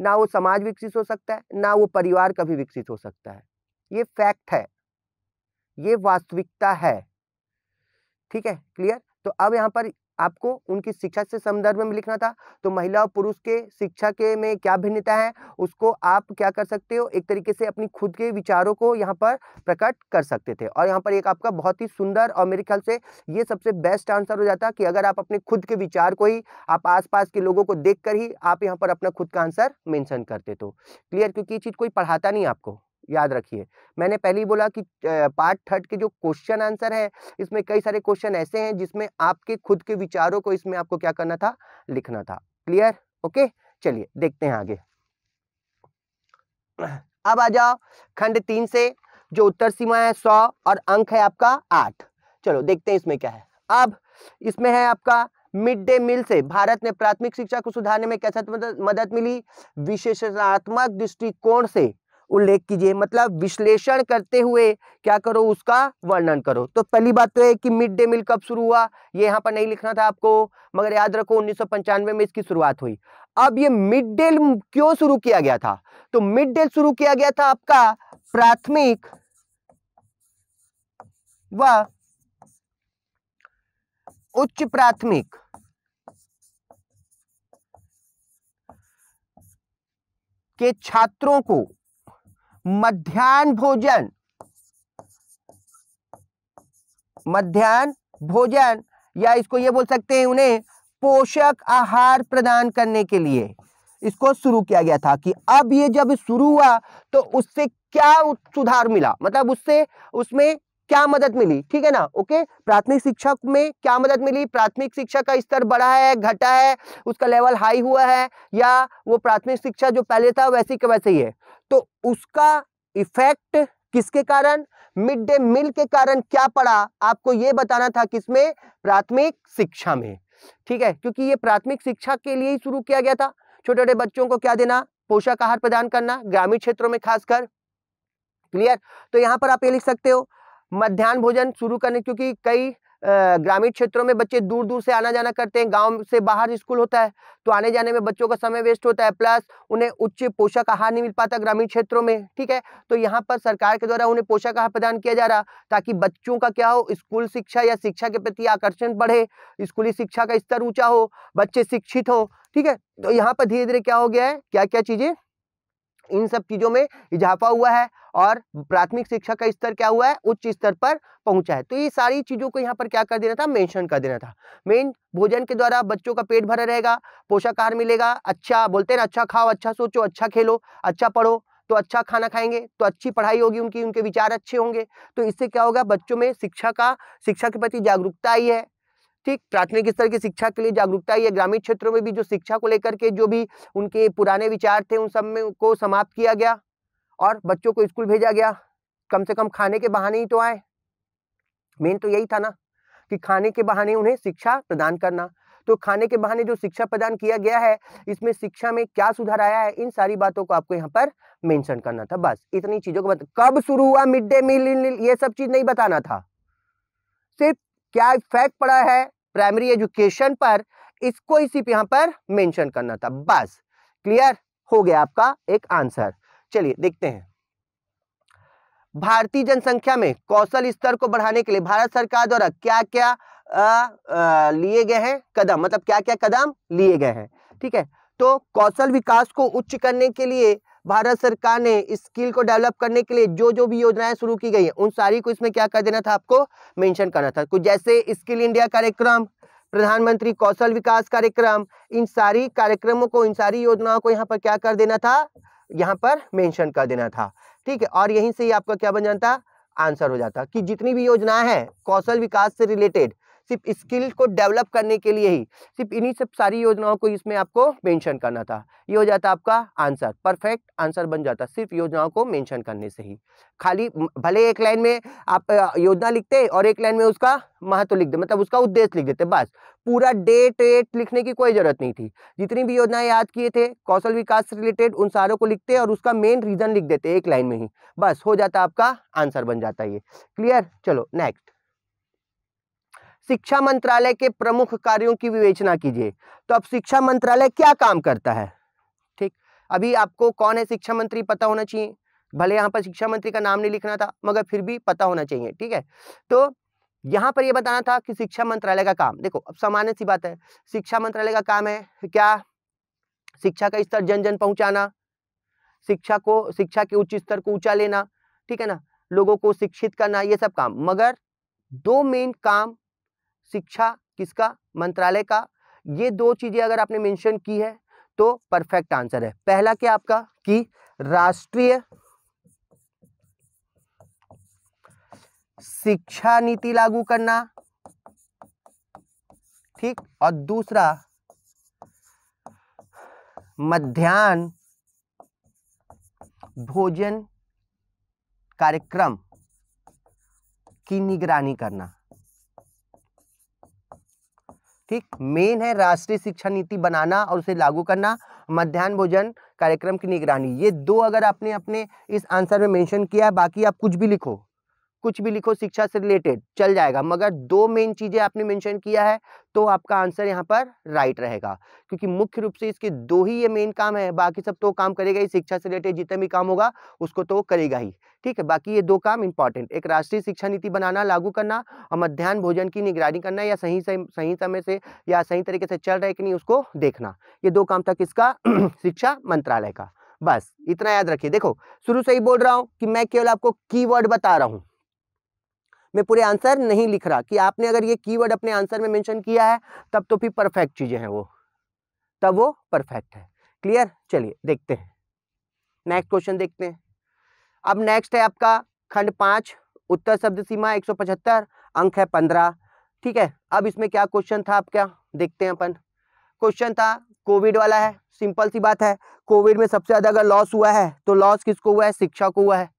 ना वो समाज विकसित हो सकता है ना वो परिवार कभी विकसित हो सकता है ये फैक्ट है ये वास्तविकता है ठीक है क्लियर तो अब यहाँ पर आपको उनकी शिक्षा से संदर्भ में लिखना था तो महिला और पुरुष के शिक्षा के में क्या भिन्नता है उसको आप क्या कर सकते हो एक तरीके से अपनी खुद के विचारों को यहाँ पर प्रकट कर सकते थे और यहाँ पर एक आपका बहुत ही सुंदर और मेरे ख्याल से ये सबसे बेस्ट आंसर हो जाता कि अगर आप अपने खुद के विचार को ही आप आसपास के लोगों को देख कर ही आप यहाँ पर अपना खुद का आंसर मैंशन करते तो क्लियर क्योंकि ये चीज़ कोई पढ़ाता नहीं आपको याद रखिए मैंने पहले ही बोला कि पार्ट थर्ड के जो क्वेश्चन आंसर है इसमें कई सारे क्वेश्चन ऐसे हैं जिसमें आपके खुद के विचारों को इसमें आपको क्या करना था लिखना था क्लियर ओके चलिए देखते हैं आगे अब आ जाओ खंड तीन से जो उत्तर सीमा है सौ और अंक है आपका आठ चलो देखते हैं इसमें क्या है अब इसमें है आपका मिड डे मील से भारत में प्राथमिक शिक्षा को सुधारने में कैसा मदद मिली विशेषणात्मक दृष्टिकोण से उल्लेख कीजिए मतलब विश्लेषण करते हुए क्या करो उसका वर्णन करो तो पहली बात तो है कि मिड डे मील कब शुरू हुआ ये यहाँ पर नहीं लिखना था आपको मगर याद रखो उन्नीस में इसकी शुरुआत हुई अब ये मिड डे क्यों शुरू किया गया था तो मिड डे शुरू किया गया था आपका प्राथमिक व उच्च प्राथमिक के छात्रों को मध्यान्ह भोजन मध्यान्ह भोजन या इसको ये बोल सकते हैं उन्हें पोषक आहार प्रदान करने के लिए इसको शुरू किया गया था कि अब ये जब शुरू हुआ तो उससे क्या सुधार मिला मतलब उससे उसमें क्या मदद मिली ठीक है ना ओके प्राथमिक शिक्षा में क्या मदद मिली प्राथमिक शिक्षा का स्तर बढ़ा है घटा है उसका लेवल हाई हुआ है या वो प्राथमिक शिक्षा जो पहले था वैसी का वैसे ही है तो उसका इफेक्ट किसके कारण मिड डे मील के कारण क्या पड़ा आपको यह बताना था किसमें प्राथमिक शिक्षा में ठीक है क्योंकि ये प्राथमिक शिक्षा के लिए ही शुरू किया गया था छोटे छोटे बच्चों को क्या देना पोषक आहार प्रदान करना ग्रामीण क्षेत्रों में खासकर क्लियर तो यहां पर आप ये लिख सकते हो मध्यान्ह भोजन शुरू करने क्योंकि कई ग्रामीण क्षेत्रों में बच्चे दूर दूर से आना जाना करते हैं गांव से बाहर स्कूल होता है तो आने जाने में बच्चों का समय वेस्ट होता है प्लस उन्हें उच्च पोषक आहार नहीं मिल पाता ग्रामीण क्षेत्रों में ठीक है तो यहाँ पर सरकार के द्वारा उन्हें पोषक आहार प्रदान किया जा रहा ताकि बच्चों का क्या हो स्कूल शिक्षा या शिक्षा के प्रति आकर्षण बढ़े स्कूली शिक्षा का स्तर ऊंचा हो बच्चे शिक्षित हो ठीक है तो यहाँ पर धीरे धीरे क्या हो गया है क्या क्या चीज़ें इन सब चीज़ों में इजाफा हुआ है और प्राथमिक शिक्षा का स्तर क्या हुआ है उच्च स्तर पर पहुंचा है तो ये सारी चीज़ों को यहाँ पर क्या कर देना था मेंशन कर देना था मेन भोजन के द्वारा बच्चों का पेट भरा रहेगा पोषाकार मिलेगा अच्छा बोलते ना अच्छा खाओ अच्छा सोचो अच्छा खेलो अच्छा पढ़ो तो अच्छा खाना खाएंगे तो अच्छी पढ़ाई होगी उनकी उनके विचार अच्छे होंगे तो इससे क्या होगा बच्चों में शिक्षा का शिक्षा के प्रति जागरूकता आई है ठीक प्राथमिक स्तर की शिक्षा के लिए जागरूकता या ग्रामीण क्षेत्रों में भी जो शिक्षा को लेकर के जो भी उनके पुराने विचार थे उन सब में को समाप्त किया गया और बच्चों को स्कूल भेजा गया कम से कम खाने के बहाने ही तो आए मेन तो यही था ना कि खाने के बहाने उन्हें शिक्षा प्रदान करना तो खाने के बहाने जो शिक्षा प्रदान किया गया है इसमें शिक्षा में क्या सुधार आया है इन सारी बातों को आपको यहाँ पर मेंशन करना था बस इतनी चीजों को बता कब शुरू हुआ मिड डे मील ये सब चीज नहीं बताना था सिर्फ क्या इफेक्ट पड़ा है प्राइमरी एजुकेशन पर इसको इसी सिर्फ पर मेंशन करना था बस क्लियर हो गया आपका एक आंसर चलिए देखते हैं भारतीय जनसंख्या में कौशल स्तर को बढ़ाने के लिए भारत सरकार द्वारा क्या क्या लिए गए हैं कदम मतलब क्या क्या कदम लिए गए हैं ठीक है तो कौशल विकास को उच्च करने के लिए भारत सरकार ने स्किल को डेवलप करने के लिए जो जो भी योजनाएं शुरू की गई है उन सारी को इसमें क्या कर देना था आपको मेंशन करना था कुछ जैसे स्किल इंडिया कार्यक्रम प्रधानमंत्री कौशल विकास कार्यक्रम इन सारी कार्यक्रमों को इन सारी योजनाओं को यहाँ पर क्या कर देना था यहाँ पर मेंशन कर देना था ठीक है और यहीं से ही आपका क्या बन जाता आंसर हो जाता कि जितनी भी योजनाएं हैं कौशल विकास से रिलेटेड सिर्फ स्किल को डेवलप करने के लिए ही सिर्फ इन्हीं सब सारी योजनाओं को इसमें आपको मेंशन करना था ये हो जाता आपका आंसर परफेक्ट आंसर बन जाता सिर्फ योजनाओं को मेंशन करने से ही खाली भले एक लाइन में आप योजना लिखते और एक लाइन में उसका महत्व लिख दे मतलब उसका उद्देश्य लिख देते बस पूरा डेट रेट लिखने की कोई जरूरत नहीं थी जितनी भी योजनाएं याद किए थे कौशल विकास से रिलेटेड उन सारों को लिखते और उसका मेन रीजन लिख देते एक लाइन में ही बस हो जाता आपका आंसर बन जाता ये क्लियर चलो नेक्स्ट शिक्षा मंत्रालय के प्रमुख कार्यों की विवेचना कीजिए तो अब शिक्षा मंत्रालय क्या काम करता है ठीक अभी आपको कौन है शिक्षा मंत्री पता होना चाहिए भले यहाँ पर शिक्षा मंत्री का नाम नहीं लिखना था मगर फिर भी पता होना चाहिए ठीक है तो यहाँ पर यह बताना था कि शिक्षा मंत्रालय का काम देखो अब सामान्य सी बात है शिक्षा मंत्रालय का काम है क्या शिक्षा का स्तर जन जन पहुंचाना शिक्षा को शिक्षा के उच्च स्तर को ऊंचा लेना ठीक है ना लोगों को शिक्षित करना ये सब काम मगर दो मेन काम शिक्षा किसका मंत्रालय का ये दो चीज़ें अगर आपने मेंशन की है तो परफेक्ट आंसर है पहला क्या आपका कि राष्ट्रीय शिक्षा नीति लागू करना ठीक और दूसरा मध्यान्ह भोजन कार्यक्रम की निगरानी करना ठीक मेन है राष्ट्रीय शिक्षा नीति बनाना और उसे लागू करना मध्यान्ह भोजन कार्यक्रम की निगरानी ये दो अगर आपने अपने इस आंसर में मेंशन किया है बाकी आप कुछ भी लिखो कुछ भी लिखो शिक्षा से रिलेटेड चल जाएगा मगर दो मेन चीज़ें आपने मेंशन किया है तो आपका आंसर यहाँ पर राइट रहेगा क्योंकि मुख्य रूप से इसके दो ही ये मेन काम है बाकी सब तो काम करेगा ही शिक्षा से रिलेटेड जितना भी काम होगा उसको तो करेगा ही ठीक है बाकी ये दो काम इंपॉर्टेंट एक राष्ट्रीय शिक्षा नीति बनाना लागू करना और मध्यान्ह भोजन की निगरानी करना या सही सही समय से या सही तरीके से चल रहा है कि नहीं उसको देखना ये दो काम था किसका [CLEARS THROAT] शिक्षा मंत्रालय का बस इतना याद रखिए देखो शुरू से ही बोल रहा हूँ कि मैं केवल आपको कीवर्ड बता रहा हूँ मैं पूरे आंसर नहीं लिख रहा कि आपने अगर ये कीवर्ड अपने आंसर में मेंशन किया है तब तो फिर परफेक्ट चीज़ें हैं वो तब वो परफेक्ट है क्लियर चलिए देखते हैं नेक्स्ट क्वेश्चन देखते हैं अब नेक्स्ट है आपका खंड पाँच उत्तर शब्द सीमा एक अंक है पंद्रह ठीक है अब इसमें क्या क्वेश्चन था आपका देखते हैं अपन क्वेश्चन था कोविड वाला है सिंपल सी बात है कोविड में सबसे ज़्यादा अगर लॉस हुआ है तो लॉस किसको हुआ है शिक्षा को हुआ है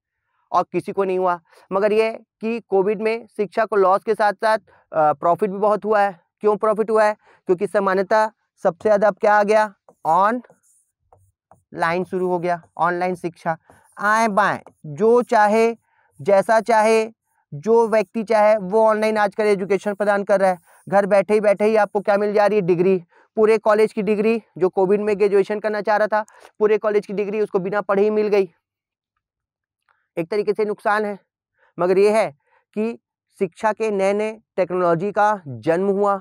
और किसी को नहीं हुआ मगर ये कि कोविड में शिक्षा को लॉस के साथ साथ प्रॉफिट भी बहुत हुआ है क्यों प्रॉफिट हुआ है क्योंकि सामान्यता सबसे ज़्यादा अब क्या आ गया ऑन लाइन शुरू हो गया ऑनलाइन शिक्षा आए बाएँ जो चाहे जैसा चाहे जो व्यक्ति चाहे वो ऑनलाइन आजकल एजुकेशन प्रदान कर रहा है घर बैठे ही बैठे ही आपको क्या मिल जा रही है डिग्री पूरे कॉलेज की डिग्री जो कोविड में ग्रेजुएशन करना चाह रहा था पूरे कॉलेज की डिग्री उसको बिना पढ़े ही मिल गई एक तरीके से नुकसान है मगर ये है कि शिक्षा के नए नए टेक्नोलॉजी का जन्म हुआ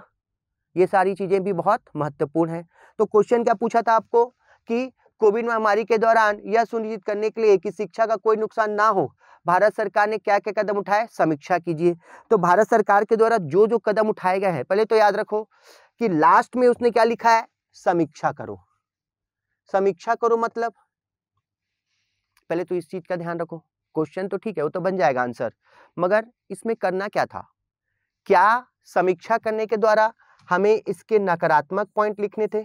ये सारी चीज़ें भी बहुत महत्वपूर्ण हैं तो क्वेश्चन क्या पूछा था आपको कि कोविड महामारी के दौरान यह सुनिश्चित करने के लिए कि शिक्षा का कोई नुकसान ना हो भारत सरकार ने क्या क्या कदम उठाए समीक्षा कीजिए तो भारत सरकार के द्वारा जो जो कदम उठाए गए हैं पहले तो याद रखो कि लास्ट में उसने क्या लिखा है समीक्षा करो समीक्षा करो मतलब पहले तो इस चीज का ध्यान रखो क्वेश्चन तो ठीक है वो तो बन जाएगा आंसर मगर इसमें करना क्या था क्या समीक्षा करने के द्वारा हमें इसके नकारात्मक पॉइंट लिखने थे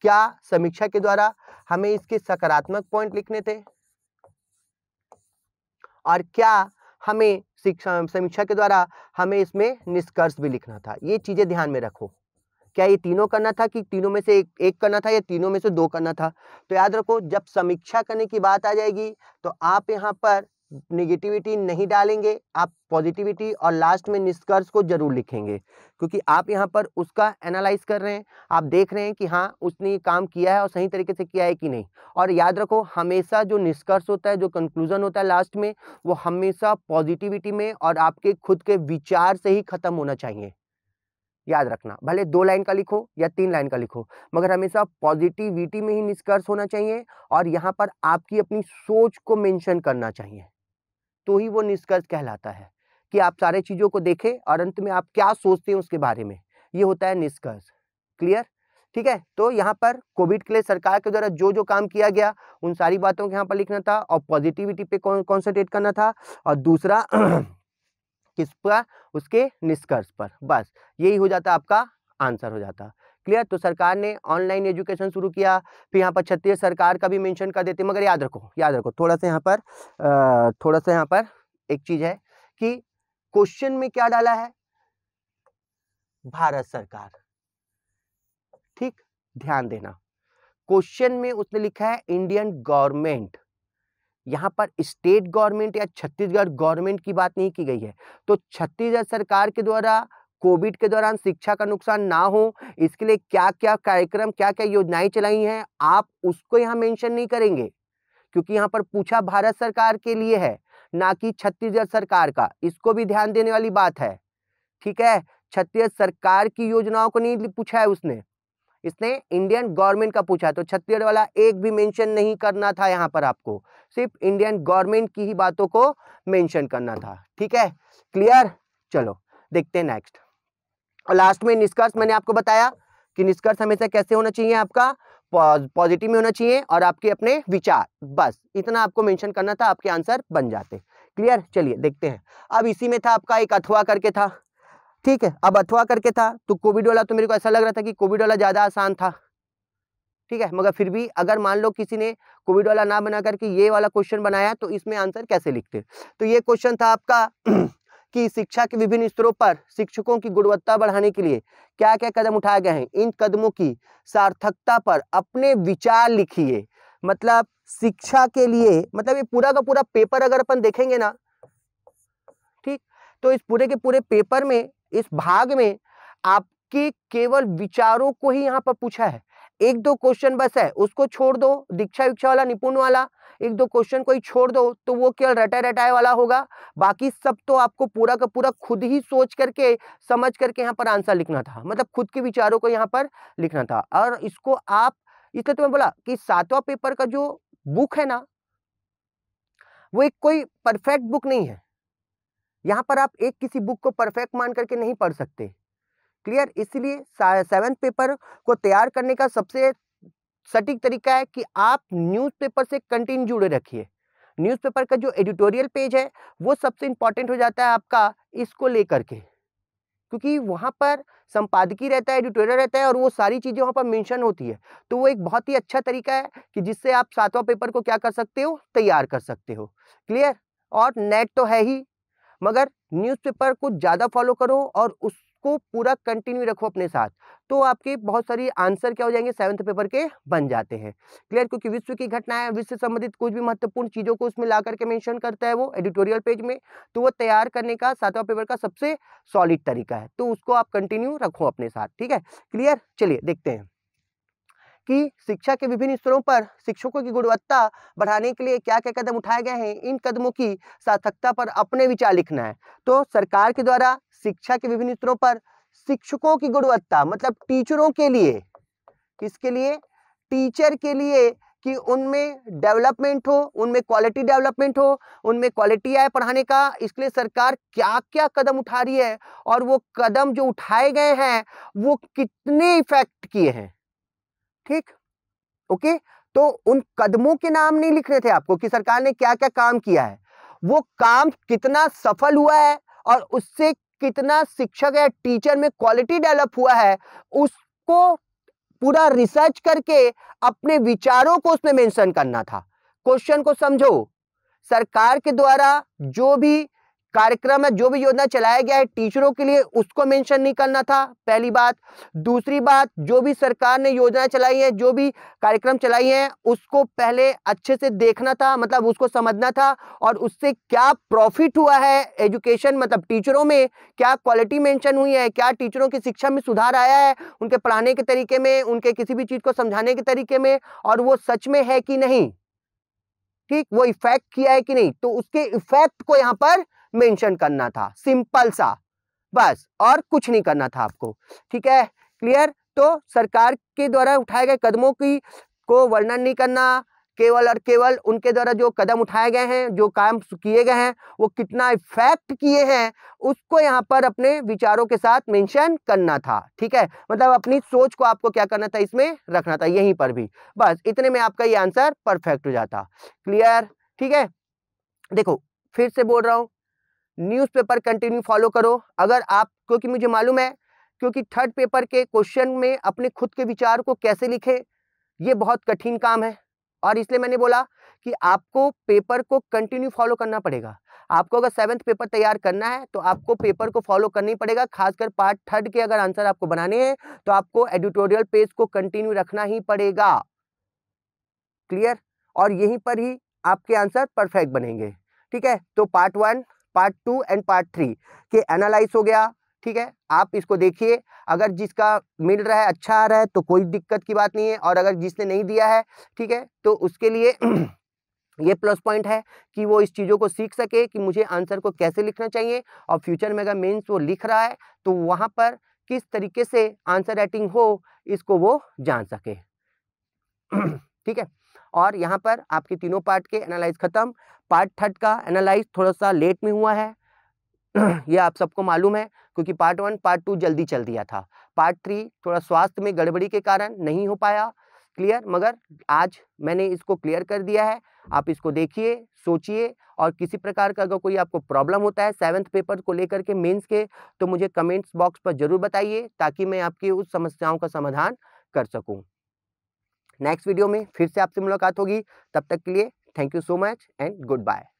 क्या समीक्षा के द्वारा हमें इसके सकारात्मक पॉइंट लिखने थे और क्या हमें समीक्षा के द्वारा हमें इसमें निष्कर्ष भी लिखना था ये चीजें ध्यान में रखो क्या ये तीनों करना था कि तीनों में से एक एक करना था या तीनों में से दो करना था तो याद रखो जब समीक्षा करने की बात आ जाएगी तो आप यहाँ पर निगेटिविटी नहीं डालेंगे आप पॉजिटिविटी और लास्ट में निष्कर्ष को जरूर लिखेंगे क्योंकि आप यहाँ पर उसका एनालाइज कर रहे हैं आप देख रहे हैं कि हाँ उसने काम किया है और सही तरीके से किया है कि नहीं और याद रखो हमेशा जो निष्कर्ष होता है जो कंक्लूजन होता है लास्ट में वो हमेशा पॉजिटिविटी में और आपके खुद के विचार से ही खत्म होना चाहिए याद रखना भले दो लाइन का लिखो या तीन लाइन का लिखो मगर हमेशा पॉजिटिविटी में ही निष्कर्ष होना चाहिए और यहाँ पर आपकी अपनी सोच को मेंशन करना चाहिए तो ही वो निष्कर्ष कहलाता है कि आप सारे चीज़ों को देखें और अंत में आप क्या सोचते हैं उसके बारे में ये होता है निष्कर्ष क्लियर ठीक है तो यहाँ पर कोविड के लिए सरकार के द्वारा जो जो काम किया गया उन सारी बातों को यहाँ पर लिखना था और पॉजिटिविटी पे कॉन्सेंट्रेट करना था और दूसरा [CLEARS THROAT] किस पर उसके निष्कर्ष पर बस यही हो जाता आपका आंसर हो जाता क्लियर तो सरकार ने ऑनलाइन एजुकेशन शुरू किया फिर यहाँ पर छत्तीस सरकार का भी मेंशन कर देते मगर याद रखो याद रखो थोड़ा सा यहाँ पर थोड़ा सा यहाँ पर एक चीज़ है कि क्वेश्चन में क्या डाला है भारत सरकार ठीक ध्यान देना क्वेश्चन में उसने लिखा है इंडियन गवर्नमेंट यहाँ पर स्टेट गवर्नमेंट या छत्तीसगढ़ गवर्नमेंट की बात नहीं की गई है तो छत्तीसगढ़ सरकार के द्वारा कोविड के दौरान शिक्षा का नुकसान ना हो इसके लिए क्या क्या कार्यक्रम क्या क्या योजनाएं चलाई हैं आप उसको यहाँ मेंशन नहीं करेंगे क्योंकि यहाँ पर पूछा भारत सरकार के लिए है ना कि छत्तीसगढ़ सरकार का इसको भी ध्यान देने वाली बात है ठीक है छत्तीसगढ़ सरकार की योजनाओं को नहीं पूछा है उसने इसने इंडियन गवर्नमेंट का पूछा तो छत्तीसगढ़ वाला एक भी मेंशन नहीं करना था यहाँ पर आपको सिर्फ इंडियन गवर्नमेंट की ही बातों को मेंशन करना था ठीक है क्लियर चलो देखते हैं नेक्स्ट और लास्ट में निष्कर्ष मैंने आपको बताया कि निष्कर्ष हमेशा कैसे होना चाहिए आपका पॉजिटिव में होना चाहिए और आपके अपने विचार बस इतना आपको मेंशन करना था आपके आंसर बन जाते क्लियर चलिए देखते हैं अब इसी में था आपका एक अथवा करके था ठीक है अब अथवा करके था तो कोविड वाला तो मेरे को ऐसा लग रहा था कि कोविड वाला ज़्यादा आसान था ठीक है मगर फिर भी अगर मान लो किसी ने कोविड वाला ना बना करके ये वाला क्वेश्चन बनाया तो इसमें आंसर कैसे लिखते तो ये क्वेश्चन था आपका [CLEARS THROAT] कि शिक्षा के विभिन्न स्तरों पर शिक्षकों की गुणवत्ता बढ़ाने के लिए क्या क्या कदम उठाए गए हैं इन कदमों की सार्थकता पर अपने विचार लिखिए मतलब शिक्षा के लिए मतलब ये पूरा का पूरा पेपर अगर अपन देखेंगे ना ठीक तो इस पूरे के पूरे पेपर में इस भाग में आपके केवल विचारों को ही यहाँ पर पूछा है एक दो क्वेश्चन बस है उसको छोड़ दो दीक्षा विक्षा वाला निपुण वाला एक दो क्वेश्चन कोई छोड़ दो तो वो केवल रटा रटाए वाला होगा बाकी सब तो आपको पूरा का पूरा खुद ही सोच करके समझ करके यहाँ पर आंसर लिखना था मतलब खुद के विचारों को यहाँ पर लिखना था और इसको आप इसलिए तो मैं बोला कि सातवा पेपर का जो बुक है ना वो एक कोई परफेक्ट बुक नहीं है यहाँ पर आप एक किसी बुक को परफेक्ट मान करके नहीं पढ़ सकते क्लियर इसलिए सेवेंथ पेपर को तैयार करने का सबसे सटीक तरीका है कि आप न्यूज़पेपर से कंटिन्यू जुड़े रखिए न्यूज़पेपर का जो एडिटोरियल पेज है वो सबसे इंपॉर्टेंट हो जाता है आपका इसको लेकर के क्योंकि वहाँ पर संपादकीय रहता है एडिटोरियल रहता है और वो सारी चीज़ें वहाँ पर मेंशन होती है तो वो एक बहुत ही अच्छा तरीका है कि जिससे आप सातवां पेपर को क्या कर सकते हो तैयार कर सकते हो क्लियर और नेट तो है ही मगर न्यूज़पेपर को ज़्यादा फॉलो करो और उसको पूरा कंटिन्यू रखो अपने साथ तो आपके बहुत सारी आंसर क्या हो जाएंगे सेवन्थ पेपर के बन जाते हैं क्लियर क्योंकि विश्व की घटनाएं विश्व से संबंधित कुछ भी महत्वपूर्ण चीज़ों को उसमें ला करके मैंशन करता है वो एडिटोरियल पेज में तो वो तैयार करने का सातवां पेपर का सबसे सॉलिड तरीका है तो उसको आप कंटिन्यू रखो अपने साथ ठीक है क्लियर चलिए देखते हैं कि शिक्षा के विभिन्न स्तरों पर शिक्षकों की गुणवत्ता बढ़ाने के लिए क्या क्या कदम उठाए गए हैं इन कदमों की सार्थकता पर अपने विचार लिखना है तो सरकार के द्वारा शिक्षा के विभिन्न स्तरों पर शिक्षकों की गुणवत्ता मतलब टीचरों के लिए किसके लिए टीचर के लिए कि उनमें डेवलपमेंट हो उनमें क्वालिटी डेवलपमेंट हो उनमें क्वालिटी आए पढ़ाने का इसके लिए सरकार क्या क्या कदम उठा रही है और वो कदम जो उठाए गए हैं वो कितने इफेक्ट किए हैं ठीक ओके तो उन कदमों के नाम नहीं लिख रहे थे आपको कि सरकार ने क्या क्या काम किया है वो काम कितना सफल हुआ है और उससे कितना शिक्षक या टीचर में क्वालिटी डेवलप हुआ है उसको पूरा रिसर्च करके अपने विचारों को उसमें मेंशन करना था क्वेश्चन को समझो सरकार के द्वारा जो भी कार्यक्रम है जो भी योजना चलाया गया है टीचरों के लिए उसको मेंशन नहीं करना था पहली बात दूसरी बात जो भी सरकार ने योजना चलाई है जो भी कार्यक्रम चलाई है उसको पहले अच्छे से देखना था मतलब उसको समझना था और उससे क्या प्रॉफिट हुआ है एजुकेशन मतलब टीचरों में क्या क्वालिटी मेंशन हुई है क्या टीचरों की शिक्षा में सुधार आया है उनके पढ़ाने के तरीके में उनके किसी भी चीज़ को समझाने के तरीके में और वो सच में है कि नहीं ठीक वो इफेक्ट किया है कि नहीं तो उसके इफेक्ट को यहाँ पर मेंशन करना था सिंपल सा बस और कुछ नहीं करना था आपको ठीक है क्लियर तो सरकार के द्वारा उठाए गए कदमों की को वर्णन नहीं करना केवल और केवल उनके द्वारा जो कदम उठाए गए हैं जो काम किए गए हैं वो कितना इफेक्ट किए हैं उसको यहाँ पर अपने विचारों के साथ मेंशन करना था ठीक है मतलब अपनी सोच को आपको क्या करना था इसमें रखना था यहीं पर भी बस इतने में आपका ये आंसर परफेक्ट हो जाता क्लियर ठीक है देखो फिर से बोल रहा हूँ न्यूज़पेपर कंटिन्यू फॉलो करो अगर आप क्योंकि मुझे मालूम है क्योंकि थर्ड पेपर के क्वेश्चन में अपने खुद के विचार को कैसे लिखे ये बहुत कठिन काम है और इसलिए मैंने बोला कि आपको पेपर को कंटिन्यू फॉलो करना पड़ेगा आपको अगर सेवन्थ पेपर तैयार करना है तो आपको पेपर को फॉलो करना ही पड़ेगा खासकर पार्ट थर्ड के अगर आंसर आपको बनाने हैं तो आपको एडिटोरियल पेज को कंटिन्यू रखना ही पड़ेगा क्लियर और यहीं पर ही आपके आंसर परफेक्ट बनेंगे ठीक है तो part one part two and part three के एनालाइज हो गया ठीक है आप इसको देखिए अगर जिसका मिल रहा है अच्छा आ रहा है तो कोई दिक्कत की बात नहीं है और अगर जिसने नहीं दिया है ठीक है तो उसके लिए [CLEARS THROAT] ये प्लस पॉइंट है कि वो इस चीज़ों को सीख सके कि मुझे आंसर को कैसे लिखना चाहिए और फ्यूचर में अगर मेन्स वो लिख रहा है तो वहाँ पर किस तरीके से आंसर राइटिंग हो इसको वो जान सके [CLEARS THROAT] ठीक है और यहाँ पर आपके तीनों पार्ट के एनालाइज खत्म पार्ट थर्ड का एनालाइज थोड़ा सा लेट में हुआ है [CLEARS THROAT] ये आप सबको मालूम है क्योंकि पार्ट वन पार्ट टू जल्दी चल दिया था पार्ट थ्री थोड़ा स्वास्थ्य में गड़बड़ी के कारण नहीं हो पाया क्लियर मगर आज मैंने इसको क्लियर कर दिया है आप इसको देखिए सोचिए और किसी प्रकार का अगर कोई आपको प्रॉब्लम होता है सेवन्थ पेपर को लेकर के मेंस के तो मुझे कमेंट्स बॉक्स पर जरूर बताइए ताकि मैं आपकी उस समस्याओं का समाधान कर सकूं नेक्स्ट वीडियो में फिर से आपसे मुलाकात होगी तब तक के लिए thank you so much and good bye